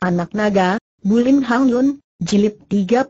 Anak Naga, Bulin Hang Yun, Jilid 30.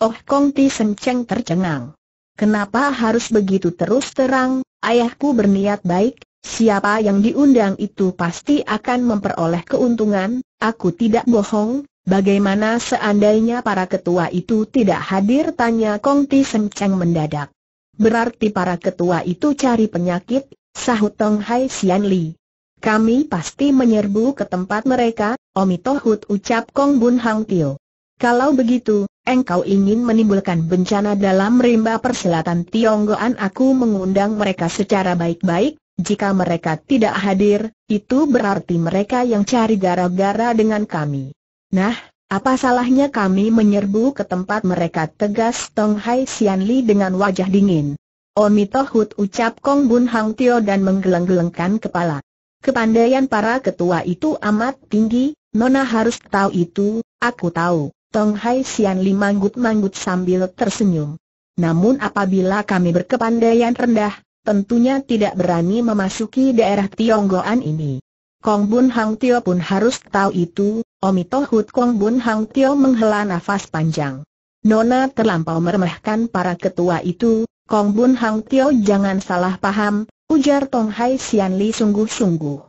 Oh Kong Ti Senceng tercengang. Kenapa harus begitu terus terang, ayahku berniat baik, siapa yang diundang itu pasti akan memperoleh keuntungan, aku tidak bohong, bagaimana seandainya para ketua itu tidak hadir tanya Kong Ti Senceng mendadak. Berarti para ketua itu cari penyakit, sahut Tong Hai Sian Li. Kami pasti menyerbu ke tempat mereka, Omitohut ucap Kong Bun Hang Tio. Kalau begitu, engkau ingin menimbulkan bencana dalam rimba perselatan Tionggoan aku mengundang mereka secara baik-baik, jika mereka tidak hadir, itu berarti mereka yang cari gara-gara dengan kami. Nah, apa salahnya kami menyerbu ke tempat mereka tegas Tong Hai Sian Li dengan wajah dingin. Omitohut ucap Kong Bun Hang Tio dan menggeleng-gelengkan kepala. Kepandaian para ketua itu amat tinggi, Nona harus tahu itu, aku tahu. Tong Hai Sian Li manggut-manggut sambil tersenyum. Namun apabila kami berkepandaian rendah, tentunya tidak berani memasuki daerah Tionggoan ini. Kong Bun Hang Tio pun harus tahu itu, Omitohut Kong Bun Hang Tio menghela nafas panjang. Nona terlampau meremehkan para ketua itu, Kong Bun Hang Tio jangan salah paham, Ujar Tong Hai Sian Li sungguh-sungguh.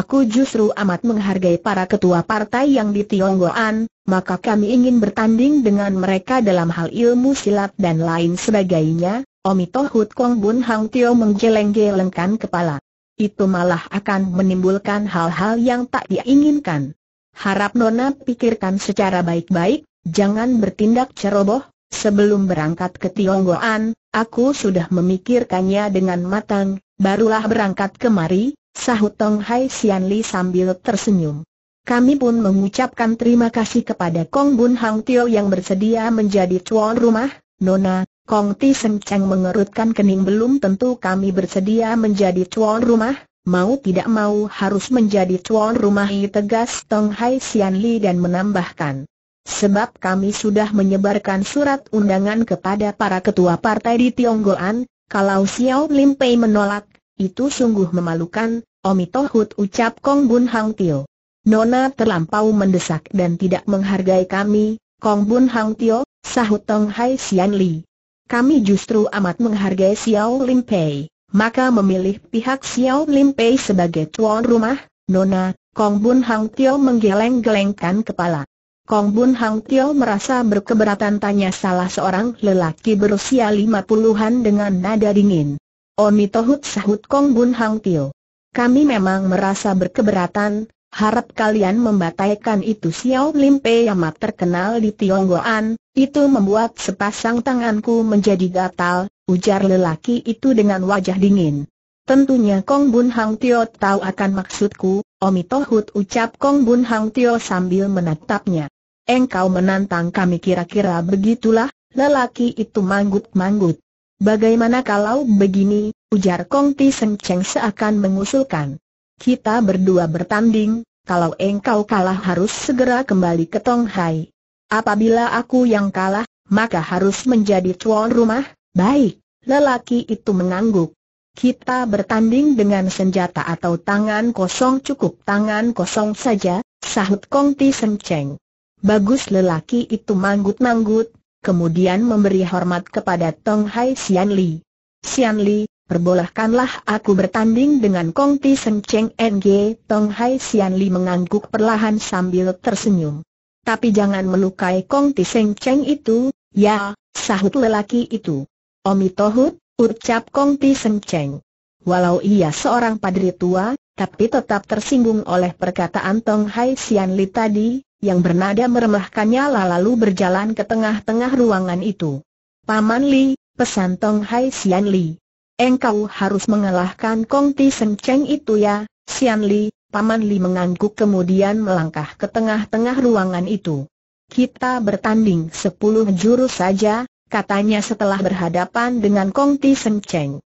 Aku justru amat menghargai para ketua partai yang di Tionggoan, maka kami ingin bertanding dengan mereka dalam hal ilmu silat dan lain sebagainya. Omito Hut Kong Bun Hang Tio menggeleng-gelengkan kepala. Itu malah akan menimbulkan hal-hal yang tak diinginkan. Harap Nona pikirkan secara baik-baik, jangan bertindak ceroboh, Sebelum berangkat ke Tionggoan, aku sudah memikirkannya dengan matang, barulah berangkat kemari, sahut Tong Hai Sian Li sambil tersenyum. Kami pun mengucapkan terima kasih kepada Kong Bun Hang Tio yang bersedia menjadi tuan rumah, Nona, Kong Ti Seng Cheng mengerutkan kening belum tentu kami bersedia menjadi tuan rumah, mau tidak mau harus menjadi tuan rumah tegas Tong Hai Sian Li dan menambahkan. Sebab kami sudah menyebarkan surat undangan kepada para ketua partai di Tionggoan, kalau Xiao Lim Pei menolak, itu sungguh memalukan, Omitohut ucap Kong Bun Hang Tio. Nona terlampau mendesak dan tidak menghargai kami, Kong Bun Hang Tio, sahut Tong Hai Xian Li. Kami justru amat menghargai Xiao Lim Pei, maka memilih pihak Xiao Lim Pei sebagai tuan rumah, Nona, Kong Bun Hang Tio menggeleng-gelengkan kepala. Kong Bun Hang Tio merasa berkeberatan tanya salah seorang lelaki berusia lima puluhan dengan nada dingin. Oni Tohut sahut Kong Bun Hang Tio. Kami memang merasa berkeberatan, harap kalian membataikan itu Xiao Lim Pei amat terkenal di Tionggoan, itu membuat sepasang tanganku menjadi gatal, ujar lelaki itu dengan wajah dingin. Tentunya Kong Bun Hang Tio tahu akan maksudku, Omi Tohut ucap Kong Bun Hang Tio sambil menatapnya engkau menantang kami kira-kira begitulah, lelaki itu manggut-manggut. Bagaimana kalau begini, ujar Kong Ti Seng Cheng seakan mengusulkan. Kita berdua bertanding, kalau engkau kalah harus segera kembali ke Tonghai. Apabila aku yang kalah, maka harus menjadi tuan rumah, baik, lelaki itu mengangguk. Kita bertanding dengan senjata atau tangan kosong cukup tangan kosong saja, sahut Kong Ti Seng Cheng. Bagus lelaki itu manggut-manggut, kemudian memberi hormat kepada Tong Hai Sian Li. Sian Li, perbolehkanlah aku bertanding dengan Kong Ti Seng Cheng NG. Tong Hai Sian Li mengangguk perlahan sambil tersenyum. Tapi jangan melukai Kong Ti Seng Cheng itu, ya, sahut lelaki itu. Omi Tohut, ucap Kong Ti Seng Cheng. Walau ia seorang padri tua, tapi tetap tersinggung oleh perkataan Tong Hai Sian Li tadi, yang bernada meremehkannya lalu berjalan ke tengah-tengah ruangan itu. Paman Li, pesan Tong Hai Sian Li. Engkau harus mengalahkan Kong Ti Sen Cheng itu ya, Sian Li, Paman Li mengangguk kemudian melangkah ke tengah-tengah ruangan itu. Kita bertanding sepuluh jurus saja, katanya setelah berhadapan dengan Kong Ti Sen Cheng.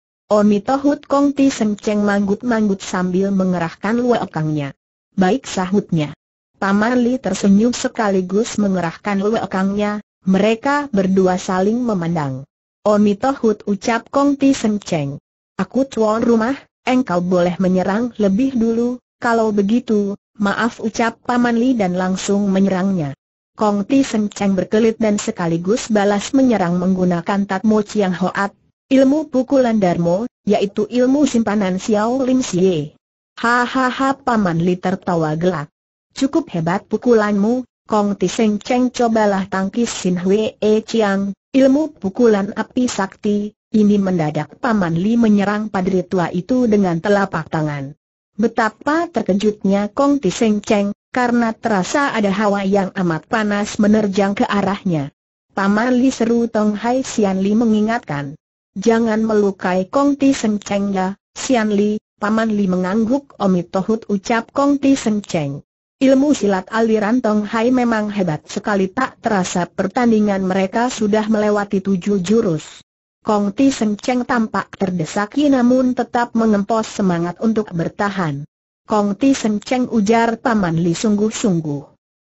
tohut Kong Ti Sen Cheng manggut-manggut sambil mengerahkan luakangnya. Baik sahutnya. Paman Li tersenyum sekaligus mengerahkan lewekangnya. mereka berdua saling memandang. Omitohut ucap Kong Ti Seng Cheng. Aku tuan rumah, engkau boleh menyerang lebih dulu, kalau begitu, maaf ucap Paman Li dan langsung menyerangnya. Kong Ti Seng Cheng berkelit dan sekaligus balas menyerang menggunakan Tatmo Chiang Hoat, ilmu pukulan Darmo, yaitu ilmu simpanan Xiao Lim Xie. Hahaha Paman Li tertawa gelak. Cukup hebat pukulanmu, Kong Tiseng Cheng cobalah tangkis Sin Hwee Chiang, ilmu pukulan api sakti, ini mendadak Paman Li menyerang padri tua itu dengan telapak tangan. Betapa terkejutnya Kong Tiseng Cheng, karena terasa ada hawa yang amat panas menerjang ke arahnya. Paman Li seru Tong Hai Sian Li mengingatkan. Jangan melukai Kong Ti Seng Cheng ya, Sian Li, Paman Li mengangguk Omitohut ucap Kong Ti Cheng. Ilmu silat aliran Tong Hai memang hebat sekali tak terasa pertandingan mereka sudah melewati tujuh jurus. Kong Ti Seng Cheng tampak terdesaki namun tetap mengempos semangat untuk bertahan. Kong Ti Seng Cheng ujar Paman Li sungguh-sungguh.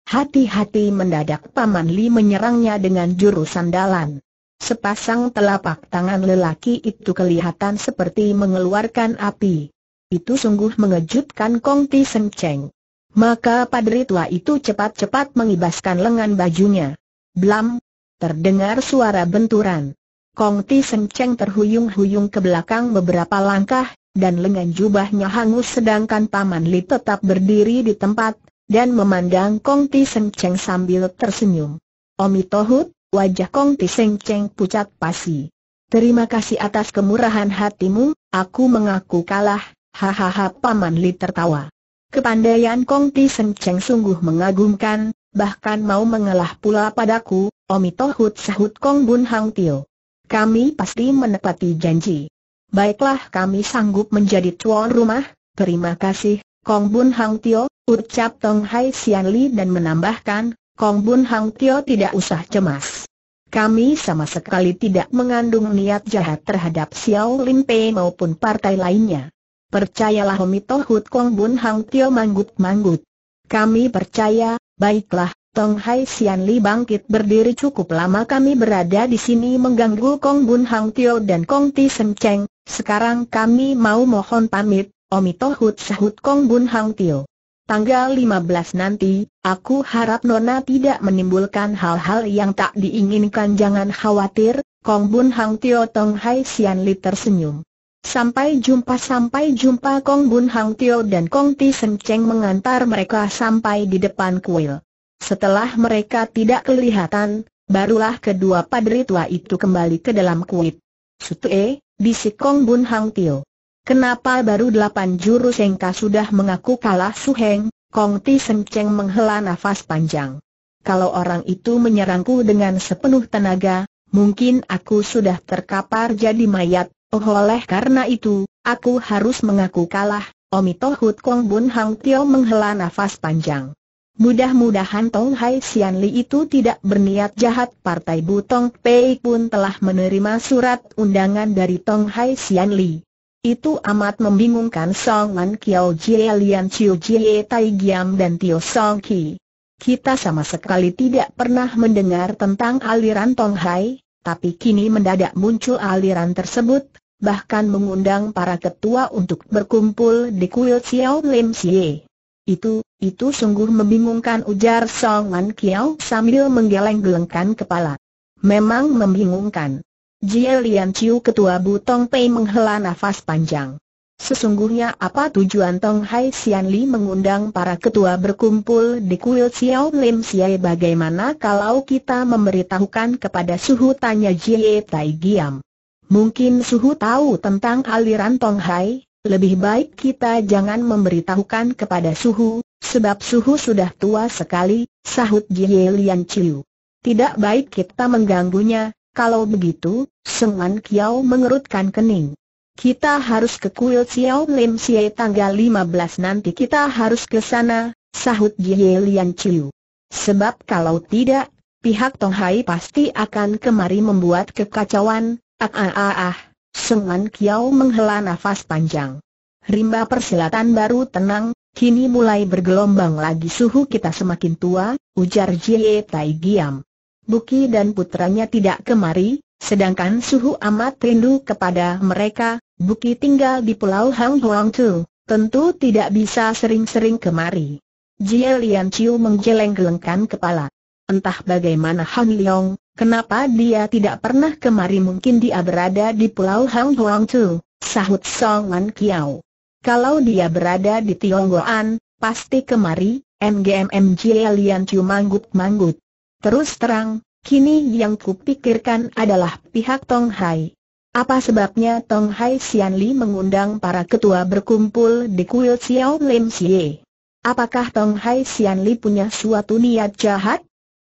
Hati-hati mendadak Paman Li menyerangnya dengan jurus sandalan. Sepasang telapak tangan lelaki itu kelihatan seperti mengeluarkan api. Itu sungguh mengejutkan Kong Ti Seng Cheng. Maka padri tua itu cepat-cepat mengibaskan lengan bajunya. Blam! Terdengar suara benturan. Kong Ti Seng Cheng terhuyung-huyung ke belakang beberapa langkah, dan lengan jubahnya hangus sedangkan Paman Li tetap berdiri di tempat, dan memandang Kong Ti Seng Cheng sambil tersenyum. Omi Tohut, wajah Kong Ti Seng Cheng pucat pasi. Terima kasih atas kemurahan hatimu, aku mengaku kalah, hahaha Paman Li tertawa. Kepandaian Kong Ti Sen Cheng sungguh mengagumkan, bahkan mau mengalah pula padaku, Omi Tohut sahut Kong Bun Hang Tio. Kami pasti menepati janji. Baiklah kami sanggup menjadi tuan rumah, terima kasih, Kong Bun Hang Tio, ucap Tong Hai Sian Li dan menambahkan, Kong Bun Hang Tio tidak usah cemas. Kami sama sekali tidak mengandung niat jahat terhadap Xiao Lin Pei maupun partai lainnya. Percayalah Homito Hut Kong Bun Hang Tio manggut-manggut. Kami percaya, baiklah, Tong Hai Sian Li bangkit berdiri cukup lama kami berada di sini mengganggu Kong Bun Hang Tio dan Kong Ti Sen Cheng, sekarang kami mau mohon pamit, Omito Hut sahut Kong Bun Hang Tio. Tanggal 15 nanti, aku harap Nona tidak menimbulkan hal-hal yang tak diinginkan jangan khawatir, Kong Bun Hang Tio Tong Hai Sian Li tersenyum. Sampai jumpa sampai jumpa Kong Bun Hang Tio dan Kong Ti Sen Cheng mengantar mereka sampai di depan kuil. Setelah mereka tidak kelihatan, barulah kedua padri tua itu kembali ke dalam kuil. Sutu E, bisik Kong Bun Hang Tio. Kenapa baru delapan yang sengka sudah mengaku kalah Su Heng? Kong Ti Sen Cheng menghela nafas panjang. Kalau orang itu menyerangku dengan sepenuh tenaga, mungkin aku sudah terkapar jadi mayat, Oh oleh karena itu, aku harus mengaku kalah, Omitohut Kong Bun Hang Tio menghela nafas panjang. Mudah-mudahan Tong Hai Sian Li itu tidak berniat jahat Partai Butong Pei pun telah menerima surat undangan dari Tong Hai Sian Li. Itu amat membingungkan Song Wan Kiao Jie Lian Chiu Jie Tai Giam dan Tio Song Ki. Kita sama sekali tidak pernah mendengar tentang aliran Tong Hai, tapi kini mendadak muncul aliran tersebut, bahkan mengundang para ketua untuk berkumpul di kuil Xiao Lim Xie. Itu, itu sungguh membingungkan ujar Song Kiao sambil menggeleng-gelengkan kepala. Memang membingungkan. Jie Lian Chiu ketua Butong Pei menghela nafas panjang. Sesungguhnya apa tujuan Tong Hai Sian Li mengundang para ketua berkumpul di kuil Xiao Lim Xie bagaimana kalau kita memberitahukan kepada suhu tanya Jie Tai Giam. Mungkin Suhu tahu tentang aliran Tonghai, lebih baik kita jangan memberitahukan kepada Suhu, sebab Suhu sudah tua sekali, sahut Jie Lian Chiu. Tidak baik kita mengganggunya, kalau begitu, Sengan Kiao mengerutkan kening. Kita harus ke kuil Xiao Lim Xie tanggal 15 nanti kita harus ke sana, sahut Jie Lian Chiu. Sebab kalau tidak, pihak Tonghai pasti akan kemari membuat kekacauan, Ah ah ah ah. Seman Kiao menghela nafas panjang. Rimba persilatan baru tenang, kini mulai bergelombang lagi suhu kita semakin tua, ujar Jie Tai Giam. Buki dan putranya tidak kemari, sedangkan suhu amat rindu kepada mereka, Buki tinggal di pulau Hang Huang Tu, tentu tidak bisa sering-sering kemari. Jie Lian Chiu menggeleng-gelengkan kepala. Entah bagaimana Han Leong, Kenapa dia tidak pernah kemari mungkin dia berada di pulau Hang Huang Tu, sahut Song Wan Kiao. Kalau dia berada di Tionggoan, pasti kemari, MGMM Lian Chu manggut-manggut. Terus terang, kini yang kupikirkan adalah pihak Tong Hai. Apa sebabnya Tong Hai Sian Li mengundang para ketua berkumpul di kuil Xiao Lim Xie? Apakah Tong Hai Sian Li punya suatu niat jahat?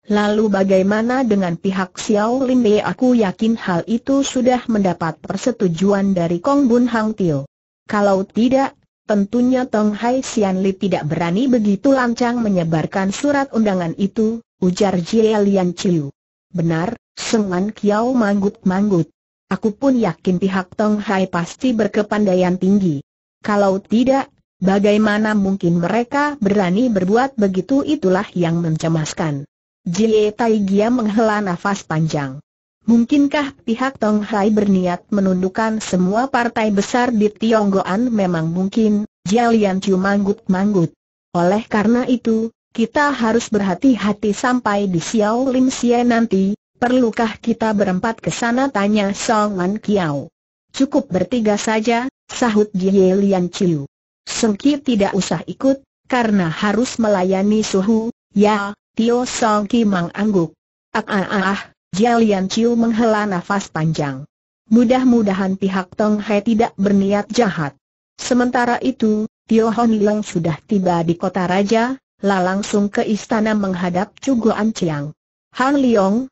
Lalu bagaimana dengan pihak Xiao Lin Bei? Aku yakin hal itu sudah mendapat persetujuan dari Kong Bun Hang Tio. Kalau tidak, tentunya Tong Hai Xian Li tidak berani begitu lancang menyebarkan surat undangan itu, ujar Jie Lian Chiu. Benar, Sengan Kiao manggut-manggut. Aku pun yakin pihak Tong Hai pasti berkepandaian tinggi. Kalau tidak, bagaimana mungkin mereka berani berbuat begitu itulah yang mencemaskan. Jie Taigia menghela nafas panjang. Mungkinkah pihak Tong Hai berniat menundukkan semua partai besar di Tionggoan memang mungkin, Jialian Chiu manggut-manggut. Oleh karena itu, kita harus berhati-hati sampai di Xiao Lim Xie nanti, perlukah kita berempat ke sana tanya Song An Kiao. Cukup bertiga saja, sahut Jialian Chiu. Sengki tidak usah ikut, karena harus melayani suhu, ya, Tio Song Kimang angguk. Ah ah ah, ah. Jialian Chiu menghela nafas panjang. Mudah-mudahan pihak Tong Hai tidak berniat jahat. Sementara itu, Tio Hon Leong sudah tiba di kota raja, lalu langsung ke istana menghadap Cuguan Chiang. Han Leong,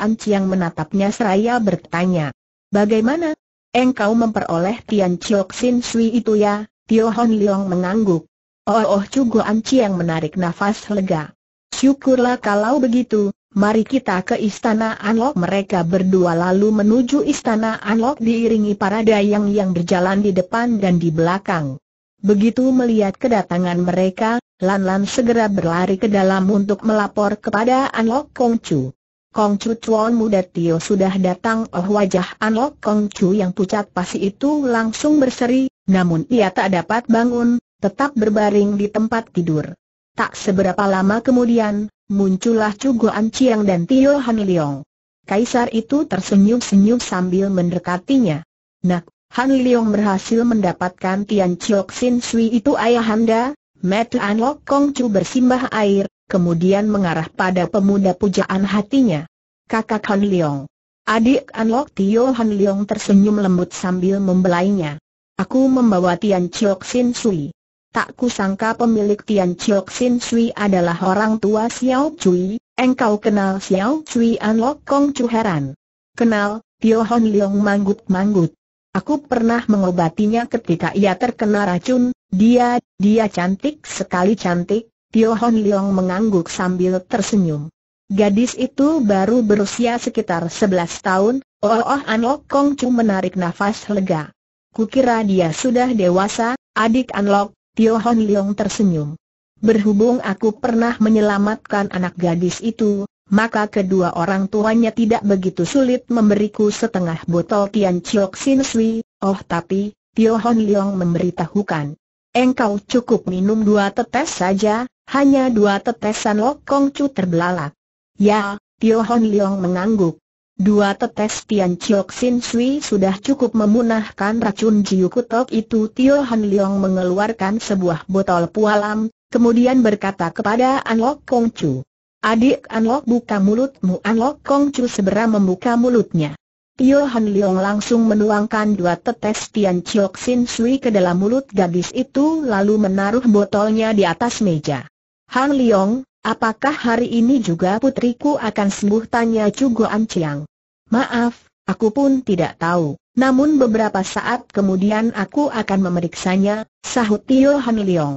An Chiang menatapnya seraya bertanya. Bagaimana? Engkau memperoleh Tian Chiok Sin Sui itu ya? Tio Hon Leong mengangguk. Oh oh An Chiang menarik nafas lega. Syukurlah kalau begitu, mari kita ke istana Anlok Mereka berdua lalu menuju istana Anlok diiringi para dayang yang berjalan di depan dan di belakang Begitu melihat kedatangan mereka, Lan Lan segera berlari ke dalam untuk melapor kepada Anlok Kongcu Kong Chu Chuan muda Tio sudah datang Oh wajah Anlok Kong Chu yang pucat pasi itu langsung berseri, namun ia tak dapat bangun, tetap berbaring di tempat tidur Tak seberapa lama kemudian, muncullah Cugoan Ciang dan Tio Haniliong. Kaisar itu tersenyum-senyum sambil mendekatinya. Nak, Han Liong berhasil mendapatkan Tian Chiok Sin Sui itu ayahanda, Met An Lok Kong Chu bersimbah air, kemudian mengarah pada pemuda pujaan hatinya. Kakak Han Liong. Adik An Lok Tio Han Liong tersenyum lembut sambil membelainya. Aku membawa Tian Chiok Sin Sui tak kusangka pemilik Tian Chiok Sin Sui adalah orang tua Xiao Cui, engkau kenal Xiao Cui An Lok Kong Chu heran. Kenal, Tio Hon Leong manggut-manggut. Aku pernah mengobatinya ketika ia terkena racun, dia, dia cantik sekali cantik, Tio Hon Leong mengangguk sambil tersenyum. Gadis itu baru berusia sekitar 11 tahun, Oh Oh An Lok Kong Chu menarik nafas lega. Kukira dia sudah dewasa, adik An Lok Tio Hon Leong tersenyum. Berhubung aku pernah menyelamatkan anak gadis itu, maka kedua orang tuanya tidak begitu sulit memberiku setengah botol Tian Chiok Sin Sui, oh tapi, Tio Hon Leong memberitahukan. Engkau cukup minum dua tetes saja, hanya dua tetesan Lok Kong Chu terbelalak. Ya, Tio Hon Leong mengangguk. Dua tetes Tian Chiok Sin Sui sudah cukup memunahkan racun Jiu Kutok itu Tio Han Leong mengeluarkan sebuah botol pualam, kemudian berkata kepada An Lok Kong Chu. Adik An Lok buka mulutmu An Lok Kong Chu segera membuka mulutnya. Tio Han Leong langsung menuangkan dua tetes Tian Chiok Sin Sui ke dalam mulut gadis itu lalu menaruh botolnya di atas meja. Han Leong, Apakah hari ini juga putriku akan sembuh tanya Cugo Anciang? Maaf, aku pun tidak tahu, namun beberapa saat kemudian aku akan memeriksanya, sahut Tio Han Leong.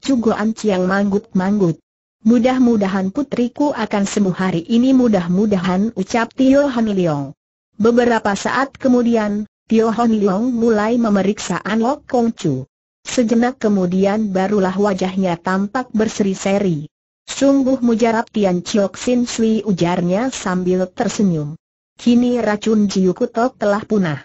Cugo Anciang manggut-manggut. Mudah-mudahan putriku akan sembuh hari ini mudah-mudahan ucap Tio Han Beberapa saat kemudian, Tio Han mulai memeriksa An Lok Kong Chu. Sejenak kemudian barulah wajahnya tampak berseri-seri. Sungguh mujarab Tian Chiok Sin Sui ujarnya sambil tersenyum. Kini racun Jiu Kutok telah punah.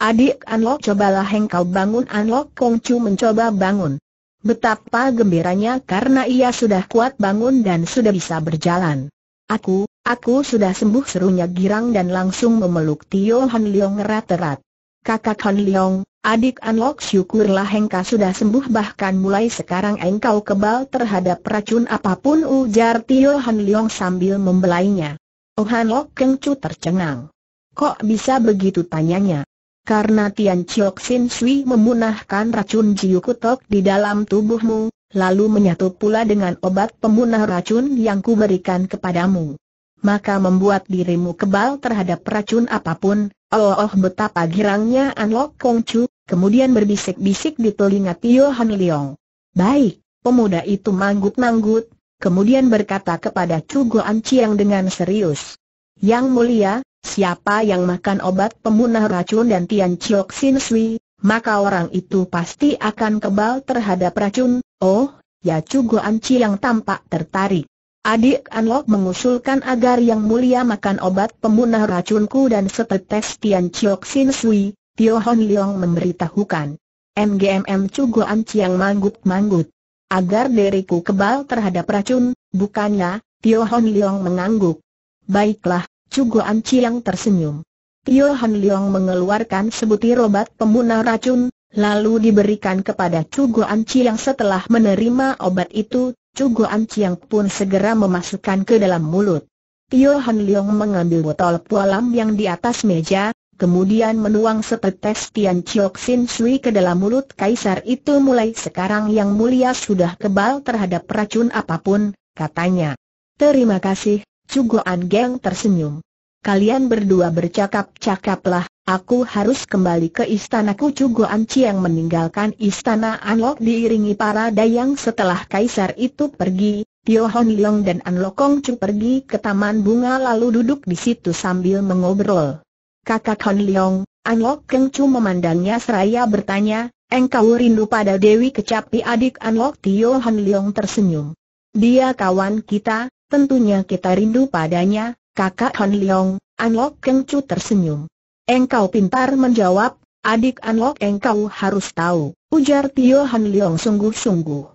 Adik Anlok cobalah engkau bangun Anlok Kongcu mencoba bangun. Betapa gembiranya karena ia sudah kuat bangun dan sudah bisa berjalan. Aku, aku sudah sembuh serunya girang dan langsung memeluk Tio Han Leong erat-erat. Kakak Han Leong, Adik Anlok syukurlah engkau sudah sembuh bahkan mulai sekarang engkau kebal terhadap racun apapun ujar Tio Han Leong sambil membelainya. Oh Han Lok Kengcu tercengang. Kok bisa begitu tanyanya? Karena Tian Chiok Sin Sui memunahkan racun Jiu Kutok di dalam tubuhmu, lalu menyatu pula dengan obat pemunah racun yang kuberikan kepadamu. Maka membuat dirimu kebal terhadap racun apapun, Oh, oh betapa girangnya Anlok Kongcu, kemudian berbisik-bisik di telinga Tio Han Leong. Baik, pemuda itu manggut-manggut, kemudian berkata kepada Chu Goan Chiang dengan serius. Yang mulia, siapa yang makan obat pemunah racun dan Tian Chiok Sin Sui, maka orang itu pasti akan kebal terhadap racun. Oh, ya Chu Goan Chiang tampak tertarik. Adik Anlok mengusulkan agar yang mulia makan obat pemunah racunku dan setetes Tian Chiok Sin Sui, Tio Hon Leong memberitahukan. MGMM Cuguan Ciang manggut-manggut. Agar diriku kebal terhadap racun, bukannya, Tio Hon Leong mengangguk. Baiklah, Cuguan Ciang tersenyum. Tio Hon Leong mengeluarkan sebutir obat pembunuh racun, lalu diberikan kepada Cuguan Ciang setelah menerima obat itu, Cuguan Ciang pun segera memasukkan ke dalam mulut. Tio Han Leong mengambil botol pualam yang di atas meja, kemudian menuang setetes Tian Chiok Sin Sui ke dalam mulut kaisar itu mulai sekarang yang mulia sudah kebal terhadap racun apapun, katanya. Terima kasih, Cugoan Geng tersenyum. Kalian berdua bercakap-cakaplah, aku harus kembali ke istanaku Cugoan yang meninggalkan istana Anlok diiringi para dayang setelah kaisar itu pergi, Tio Hon Leong dan An Lokong Chu pergi ke taman bunga lalu duduk di situ sambil mengobrol kakak Han Leong, An Lok Keng Chu memandangnya seraya bertanya, engkau rindu pada Dewi Kecapi adik An Lok Tio Han Leong tersenyum. Dia kawan kita, tentunya kita rindu padanya, kakak Han Leong, An Lok Keng Chu tersenyum. Engkau pintar menjawab, adik An Lok engkau harus tahu, ujar Tio Han Leong sungguh-sungguh.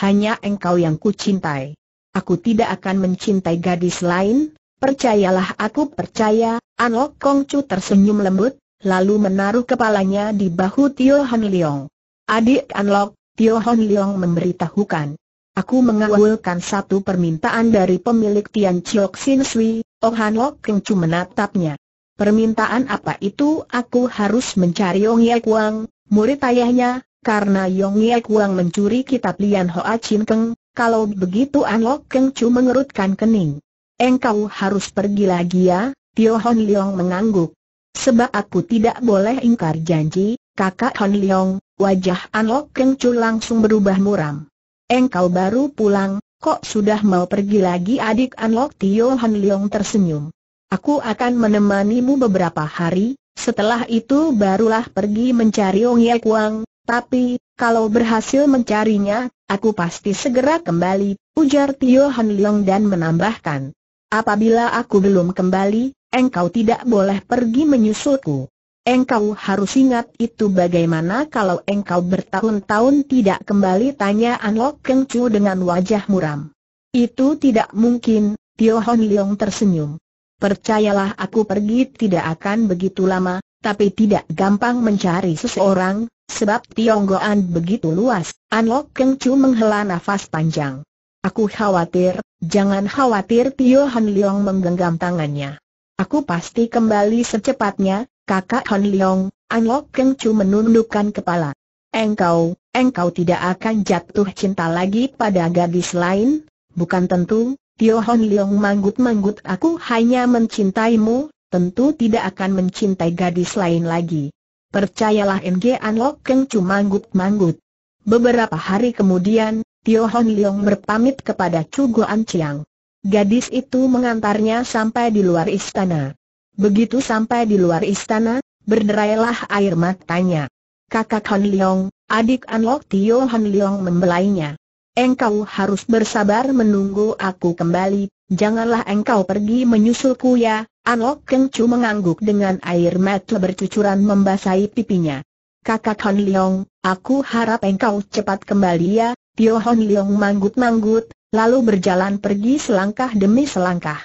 Hanya engkau yang ku cintai. Aku tidak akan mencintai gadis lain, Percayalah aku percaya, Anok Kongcu tersenyum lembut, lalu menaruh kepalanya di bahu Tio Han Leong. Adik Lok, Tio Han Leong memberitahukan. Aku mengawalkan satu permintaan dari pemilik Tian Chiok Sin Sui, Oh Lok Kong Chu menatapnya. Permintaan apa itu aku harus mencari Yong Ye Kuang, murid ayahnya, karena Yong Ye Kuang mencuri kitab Lian Hoa Chin Keng, kalau begitu An Lok Keng Chu mengerutkan kening. Engkau harus pergi lagi ya, Tio Hon Leong mengangguk. Sebab aku tidak boleh ingkar janji, kakak Hon Leong, wajah An Lok Keng Chu langsung berubah muram. Engkau baru pulang, kok sudah mau pergi lagi adik An Lok Tio Hon Leong tersenyum. Aku akan menemanimu beberapa hari, setelah itu barulah pergi mencari Ong Ye Kuang, tapi, kalau berhasil mencarinya, aku pasti segera kembali, ujar Tio Han Leong dan menambahkan. Apabila aku belum kembali, engkau tidak boleh pergi menyusulku. Engkau harus ingat itu bagaimana kalau engkau bertahun-tahun tidak kembali tanya An Lok Keng Chu dengan wajah muram. Itu tidak mungkin, Tio Hon Leong tersenyum. Percayalah aku pergi tidak akan begitu lama, tapi tidak gampang mencari seseorang, sebab Tionggoan begitu luas. An Lok Keng Chu menghela nafas panjang. Aku khawatir, jangan khawatir Tio Han Leong menggenggam tangannya. Aku pasti kembali secepatnya, kakak Han Leong, An Lok Keng Chu menundukkan kepala. Engkau, engkau tidak akan jatuh cinta lagi pada gadis lain, bukan tentu, Tio Han Leong manggut-manggut aku hanya mencintaimu, tentu tidak akan mencintai gadis lain lagi. Percayalah NG An Lok Keng Chu manggut-manggut. Beberapa hari kemudian, Tio Hon Leong berpamit kepada Chu Guan Chiang. Gadis itu mengantarnya sampai di luar istana. Begitu sampai di luar istana, berderailah air matanya. Kakak Hon Leong, adik Anlok Tio Hon Leong membelainya. Engkau harus bersabar menunggu aku kembali, janganlah engkau pergi menyusulku ya. Anlok Keng Chu mengangguk dengan air mata bercucuran membasahi pipinya. Kakak Hon Leong, aku harap engkau cepat kembali ya, Tio Hon Leong manggut-manggut, lalu berjalan pergi selangkah demi selangkah.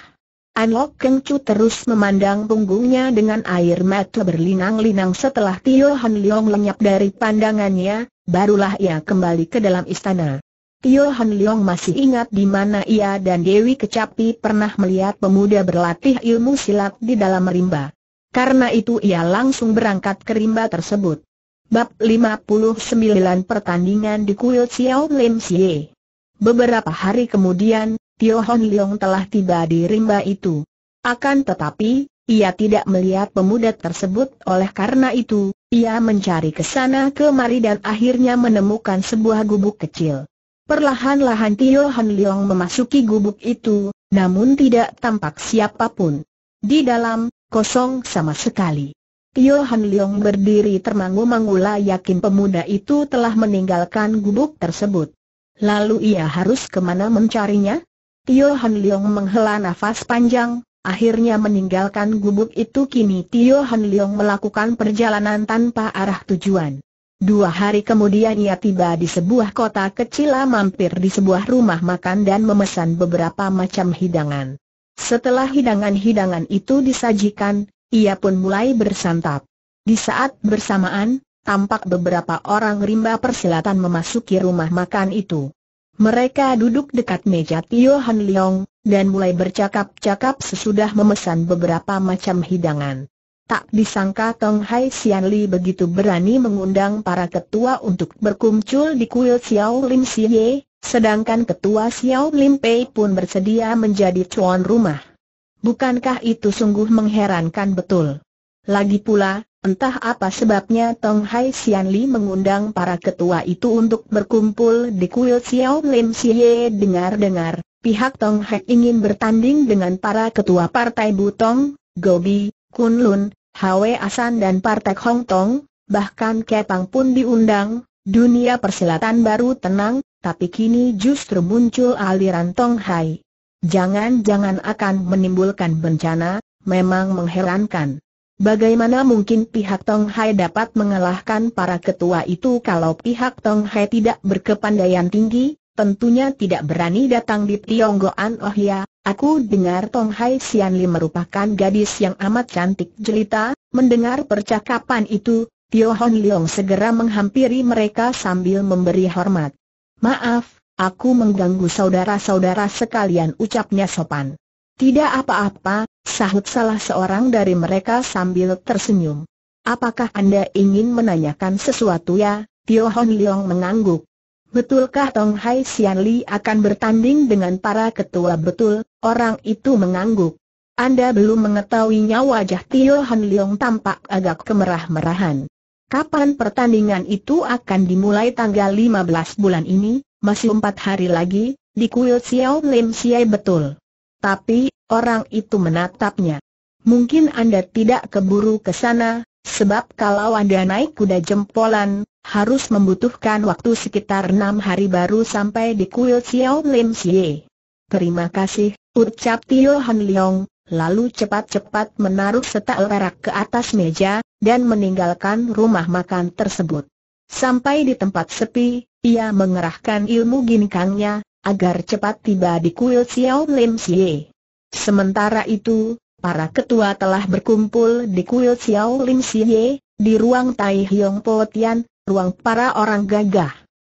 Lok Keng Chu terus memandang punggungnya dengan air mata berlinang-linang setelah Tio Hon Leong lenyap dari pandangannya, barulah ia kembali ke dalam istana. Tio Hon Leong masih ingat di mana ia dan Dewi Kecapi pernah melihat pemuda berlatih ilmu silat di dalam rimba. Karena itu ia langsung berangkat ke rimba tersebut. Bab 59 Pertandingan di Kuil Xiao Lim Xie Beberapa hari kemudian, Tio Hon Leong telah tiba di rimba itu. Akan tetapi, ia tidak melihat pemuda tersebut oleh karena itu, ia mencari ke sana kemari dan akhirnya menemukan sebuah gubuk kecil. Perlahan-lahan Tio Hon Leong memasuki gubuk itu, namun tidak tampak siapapun. Di dalam, kosong sama sekali. Tio Han Leong berdiri termangu-mangula yakin pemuda itu telah meninggalkan gubuk tersebut. Lalu ia harus kemana mencarinya? Tio Han Leong menghela nafas panjang, akhirnya meninggalkan gubuk itu kini Tio Han Leong melakukan perjalanan tanpa arah tujuan. Dua hari kemudian ia tiba di sebuah kota kecil mampir di sebuah rumah makan dan memesan beberapa macam hidangan. Setelah hidangan-hidangan itu disajikan, ia pun mulai bersantap. Di saat bersamaan, tampak beberapa orang rimba persilatan memasuki rumah makan itu. Mereka duduk dekat meja Tio Han Leong, dan mulai bercakap-cakap sesudah memesan beberapa macam hidangan. Tak disangka Tong Hai Sian Li begitu berani mengundang para ketua untuk berkumpul di kuil Xiao Lim Si Ye, sedangkan ketua Xiao Lim Pei pun bersedia menjadi cuan rumah. Bukankah itu sungguh mengherankan betul? Lagi pula, entah apa sebabnya Tong Hai Sian Li mengundang para ketua itu untuk berkumpul di kuil Xiao Lim Siye dengar-dengar. Pihak Tong Hai ingin bertanding dengan para ketua partai Butong, Gobi, Kunlun, Hwe Asan dan Partai Hong Tong, bahkan Kepang pun diundang, dunia persilatan baru tenang, tapi kini justru muncul aliran Tong Hai. Jangan-jangan akan menimbulkan bencana, memang mengherankan. Bagaimana mungkin pihak Tong Hai dapat mengalahkan para ketua itu kalau pihak Tong Hai tidak berkepandaian tinggi, tentunya tidak berani datang di Tionggoan Oh ya, aku dengar Tong Hai Sian Li merupakan gadis yang amat cantik jelita, mendengar percakapan itu, Tio Hon Leong segera menghampiri mereka sambil memberi hormat. Maaf, Aku mengganggu saudara-saudara sekalian ucapnya sopan. Tidak apa-apa, sahut salah seorang dari mereka sambil tersenyum. Apakah Anda ingin menanyakan sesuatu ya? Tio Hon Leong mengangguk. Betulkah Tong Hai Sian Li akan bertanding dengan para ketua betul? Orang itu mengangguk. Anda belum mengetahuinya wajah Tio Hon Leong tampak agak kemerah-merahan. Kapan pertandingan itu akan dimulai tanggal 15 bulan ini? Masih empat hari lagi, di kuil Xiao Lim Siai betul. Tapi, orang itu menatapnya. Mungkin Anda tidak keburu ke sana, sebab kalau Anda naik kuda jempolan, harus membutuhkan waktu sekitar enam hari baru sampai di kuil Xiao Lim Siai. Terima kasih, ucap Tio Han Leong, lalu cepat-cepat menaruh setel perak ke atas meja, dan meninggalkan rumah makan tersebut. Sampai di tempat sepi, ia mengerahkan ilmu ginkangnya, agar cepat tiba di kuil Xiao Lim Xie. Sementara itu, para ketua telah berkumpul di kuil Xiao Lim Xie, di ruang Tai Hiong Po Tian, ruang para orang gagah.